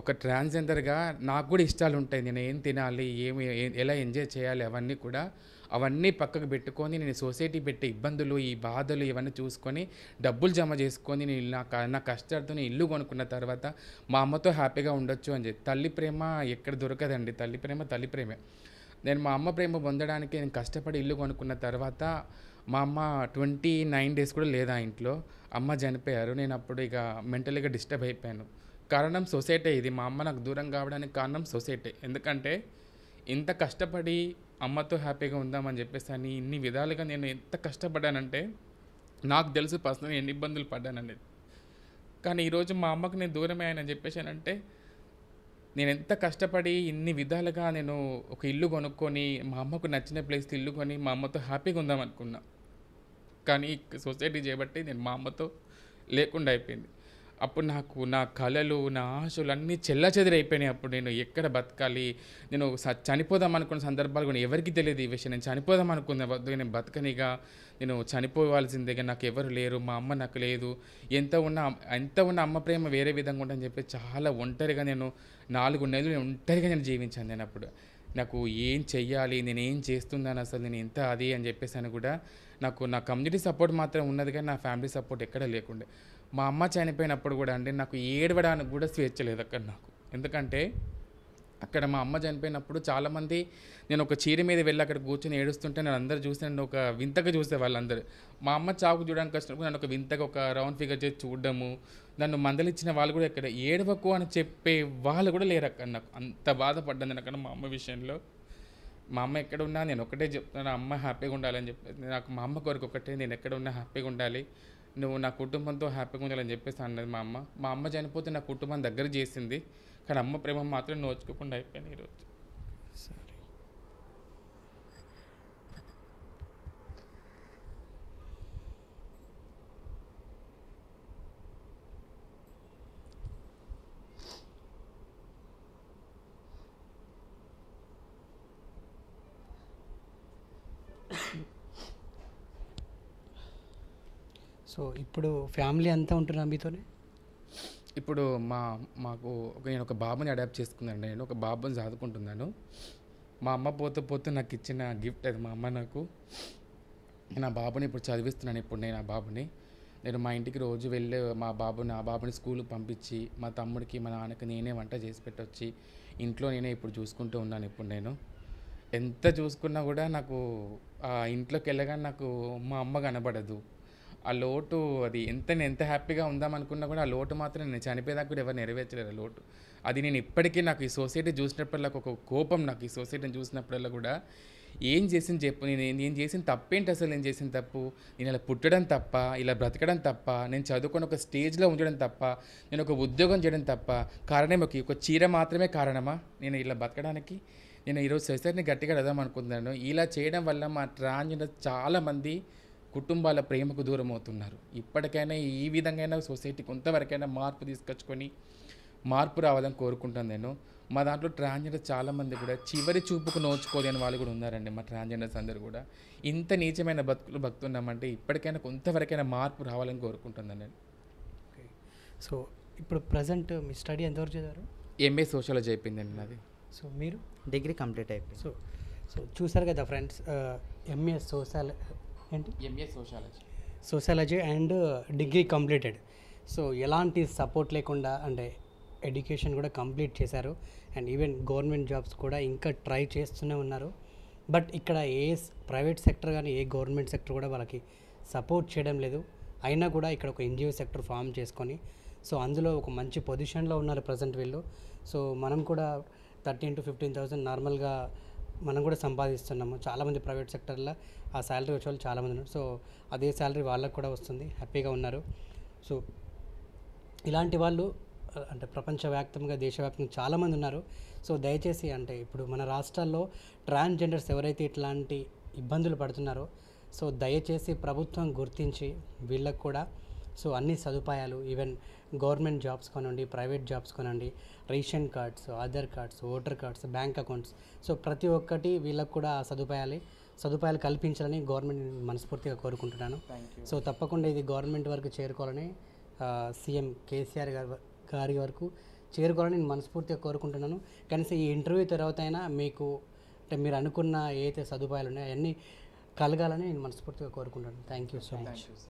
ఒక ట్రాన్స్జెండర్గా నాకు కూడా ఇష్టాలు ఉంటాయి నేను ఏం తినాలి ఏమి ఎలా ఎంజాయ్ చేయాలి అవన్నీ కూడా అవన్నీ పక్కకు పెట్టుకొని నేను సొసైటీ పెట్టే ఇబ్బందులు ఈ బాధలు ఇవన్నీ చూసుకొని డబ్బులు జమ చేసుకొని నేను నా నా కష్టార్థం ఇల్లు కొనుక్కున్న తర్వాత మా అమ్మతో హ్యాపీగా ఉండొచ్చు అని చెప్పి తల్లి ప్రేమ ఎక్కడ దొరకదండి తల్లి ప్రేమ తల్లి ప్రేమే నేను మా అమ్మ ప్రేమ పొందడానికి నేను కష్టపడి ఇల్లు కొనుక్కున్న తర్వాత మా అమ్మ ట్వంటీ నైన్ డేస్ కూడా లేదా ఇంట్లో అమ్మ చనిపోయారు నేను అప్పుడు ఇక మెంటల్గా డిస్టర్బ్ అయిపోయాను కారణం సొసైటీ ఇది మా అమ్మ నాకు దూరం కావడానికి కారణం సొసైటీ ఎందుకంటే ఇంత కష్టపడి అమ్మతో హ్యాపీగా ఉందామని చెప్పేసి అని ఇన్ని విధాలుగా నేను ఎంత కష్టపడానంటే నాకు తెలుసు పర్సనల్ ఎన్ని ఇబ్బందులు పడ్డాననేది కానీ ఈరోజు మా అమ్మకు నేను దూరమే చెప్పేసి చెప్పేసానంటే నేను ఎంత కష్టపడి ఇన్ని విధాలుగా నేను ఒక ఇల్లు కొనుక్కొని మా అమ్మకు నచ్చిన ప్లేస్కి ఇల్లు కొని మా అమ్మతో హ్యాపీగా ఉందాం అనుకున్నా కానీ సొసైటీ చేయబట్టి నేను మా అమ్మతో లేకుండా అయిపోయింది అప్పుడు నాకు నా కళలు నా ఆశలు అన్నీ చెల్ల చెదిరైపోయినాయి అప్పుడు నేను ఎక్కడ బతకాలి నేను చనిపోదాం అనుకున్న సందర్భాలు కూడా ఎవరికి తెలియదు ఈ విషయం నేను చనిపోదాం అనుకున్న నేను బతకనిగా నేను చనిపోవాల్సిందిగా నాకు ఎవరు లేరు మా అమ్మ నాకు లేదు ఎంత ఉన్న ఎంత ఉన్న అమ్మ ప్రేమ వేరే విధంగా ఉంటుందని చెప్పి చాలా ఒంటరిగా నేను నాలుగు నెలలు ఒంటరిగా నేను జీవించాను నేను అప్పుడు నాకు ఏం చెయ్యాలి నేనేం చేస్తున్నాను అసలు నేను ఎంత అది అని అని కూడా నాకు నా కమ్యూనిటీ సపోర్ట్ మాత్రం ఉన్నది కానీ నా ఫ్యామిలీ సపోర్ట్ ఎక్కడ లేకుండే మా అమ్మ చనిపోయినప్పుడు కూడా అంటే నాకు ఏడవడానికి కూడా స్వేచ్ఛ లేదు అక్కడ నాకు ఎందుకంటే అక్కడ మా అమ్మ చనిపోయినప్పుడు చాలామంది నేను ఒక చీర మీద వెళ్ళి అక్కడ కూర్చొని ఏడుస్తుంటే నేను అందరు చూస్తే నన్ను ఒక వింతగా చూస్తే వాళ్ళందరూ మా అమ్మ చాకు చూడడానికి వచ్చినప్పుడు నన్ను ఒక వింతగా ఒక రౌండ్ ఫిగర్ చేసి చూడడము నన్ను మందలిచ్చిన వాళ్ళు కూడా ఇక్కడ ఏడవకు అని చెప్పే వాళ్ళు కూడా లేరు అక్కడ నాకు అంత బాధపడ్డాను నేను అక్కడ మా అమ్మ విషయంలో మా అమ్మ ఎక్కడ ఉన్నా నేను ఒకటే చెప్తున్నాను అమ్మ హ్యాపీగా ఉండాలని చెప్పి నాకు మా అమ్మ కొరకు ఒకటే నేను ఎక్కడ ఉన్నా హ్యాపీగా ఉండాలి నువ్వు నా కుటుంబంతో హ్యాపీగా ఉండాలని చెప్పేసి అన్నది మా అమ్మ మా అమ్మ చనిపోతే నా కుటుంబం దగ్గర చేసింది కానీ అమ్మ ప్రేమ మాత్రం నోచుకోకుండా అయిపోయింది ఈరోజు సో ఇప్పుడు ఫ్యామిలీ అంతా ఉంటున్నా మీతోనే ఇప్పుడు మా మాకు ఒక నేను ఒక బాబుని అడాప్ట్ చేసుకున్నాను నేను ఒక బాబుని చదువుకుంటున్నాను మా అమ్మ పోతూ పోతూ నాకు ఇచ్చిన గిఫ్ట్ అది మా అమ్మ నాకు నా బాబుని ఇప్పుడు చదివిస్తున్నాను ఇప్పుడు నేను ఆ బాబుని నేను మా ఇంటికి రోజు వెళ్ళే మా బాబుని ఆ బాబుని స్కూల్కి పంపించి మా తమ్ముడికి మా నాన్నకి నేనే వంట చేసి పెట్టొచ్చి ఇంట్లో నేనే ఇప్పుడు చూసుకుంటూ ఉన్నాను ఇప్పుడు నేను ఎంత చూసుకున్నా కూడా నాకు ఆ ఇంట్లోకి వెళ్ళగానే నాకు మా అమ్మ కనబడదు ఆ లోటు అది ఎంత నేను ఎంత హ్యాపీగా ఉందాం అనుకున్నా కూడా ఆ లోటు మాత్రం నేను చనిపోయేదాకా కూడా ఎవరు నెరవేర్చలేరు లోటు అది నేను ఇప్పటికీ నాకు ఈ సొసైటీ చూసినప్పుడల్లా ఒక కోపం నాకు ఈ సొసైటీని చూసినప్పుడల్లా కూడా ఏం చేసింది చెప్పు నేను నేను చేసిన తప్పేంటి అసలు నేను చేసిన తప్పు నేను ఇలా పుట్టడం తప్ప ఇలా బ్రతకడం తప్ప నేను చదువుకొని ఒక స్టేజ్లో ఉంచడం తప్ప నేను ఒక ఉద్యోగం చేయడం తప్ప కారణం ఒక చీర మాత్రమే కారణమా నేను ఇలా బ్రతకడానికి నేను ఈరోజు సొసైటీని గట్టిగా అడదాం అనుకుంటున్నాను ఇలా చేయడం వల్ల మా ట్రాన్స్జెండర్ చాలామంది కుటుంబాల ప్రేమకు దూరం అవుతున్నారు ఇప్పటికైనా ఈ విధంగా సొసైటీ కొంతవరకైనా మార్పు తీసుకొచ్చుకొని మార్పు రావాలని కోరుకుంటాను నేను మా దాంట్లో ట్రాన్స్జెండర్ చాలామంది కూడా చివరి చూపుకు నోచుకోలేని వాళ్ళు కూడా ఉన్నారండి మా ట్రాన్స్జెండర్స్ అందరూ కూడా ఇంత నీచమైన బతుకులు భక్తున్నామంటే ఇప్పటికైనా కొంతవరకైనా మార్పు రావాలని కోరుకుంటున్నాను నేను సో ఇప్పుడు ప్రజెంట్ మీ స్టడీ ఎంతవరకు చదివారు ఎంఏ సోషాలజీ అయిపోయిందండి నాది సో మీరు డిగ్రీ కంప్లీట్ అయిపోయింది సో సో చూసారు కదా ఫ్రెండ్స్ ఎంఏ సోషల్ ఏంటి MA sociology sociology and degree completed so ఎలాంటి సపోర్ట్ లేకుండా అంటే ఎడ్యుకేషన్ కూడా కంప్లీట్ చేశారు అండ్ ఈవెన్ గవర్నమెంట్ జాబ్స్ కూడా ఇంకా ట్రై చేస్తూనే ఉన్నారు బట్ ఇక్కడ ఏ ప్రైవేట్ సెక్టర్ కానీ ఏ గవర్నమెంట్ సెక్టర్ కూడా వాళ్ళకి సపోర్ట్ చేయడం లేదు అయినా కూడా ఇక్కడ ఒక ఎన్జిఓ సెక్టర్ ఫామ్ చేసుకొని సో అందులో ఒక మంచి పొజిషన్లో ఉన్నారు ప్రజెంట్ వీళ్ళు సో మనం కూడా థర్టీన్ టు ఫిఫ్టీన్ థౌసండ్ నార్మల్గా మనం కూడా సంపాదిస్తున్నాము చాలామంది ప్రైవేట్ సెక్టర్లో ఆ శాలరీ వచ్చే వాళ్ళు చాలామంది ఉన్నారు సో అదే శాలరీ వాళ్ళకు కూడా వస్తుంది హ్యాపీగా ఉన్నారు సో ఇలాంటి వాళ్ళు అంటే ప్రపంచవ్యాప్తంగా దేశవ్యాప్తంగా చాలామంది ఉన్నారు సో దయచేసి అంటే ఇప్పుడు మన రాష్ట్రాల్లో ట్రాన్స్జెండర్స్ ఎవరైతే ఇట్లాంటి ఇబ్బందులు పడుతున్నారో సో దయచేసి ప్రభుత్వం గుర్తించి వీళ్ళకు కూడా సో అన్ని సదుపాయాలు ఈవెన్ గవర్నమెంట్ జాబ్స్ కొనండి ప్రైవేట్ జాబ్స్ కొనండి ration cards Aadhaar cards voter cards bank accounts so ప్రతి ఒక్కటి వీళ్ళకు కూడా సదుపాయాలు సదుపాయాలు కల్పించాలని గవర్నమెంట్ మనస్ఫూర్తిగా కోరుకుంటున్నాను సో తప్పకుండా ఇది గవర్నమెంట్ వరకు చేరుకోవాలని సీఎం కేసీఆర్ గారి గారి వరకు చేరుకోవాలని నేను మనస్ఫూర్తిగా కోరుకుంటున్నాను కనీసం ఈ ఇంటర్వ్యూ తర్వాత అయినా మీకు అంటే మీరు అనుకున్న ఏదైతే సదుపాయాలు ఉన్నాయో అవన్నీ కలగాలని నేను మనస్ఫూర్తిగా కోరుకుంటున్నాను థ్యాంక్ యూ సో మచ్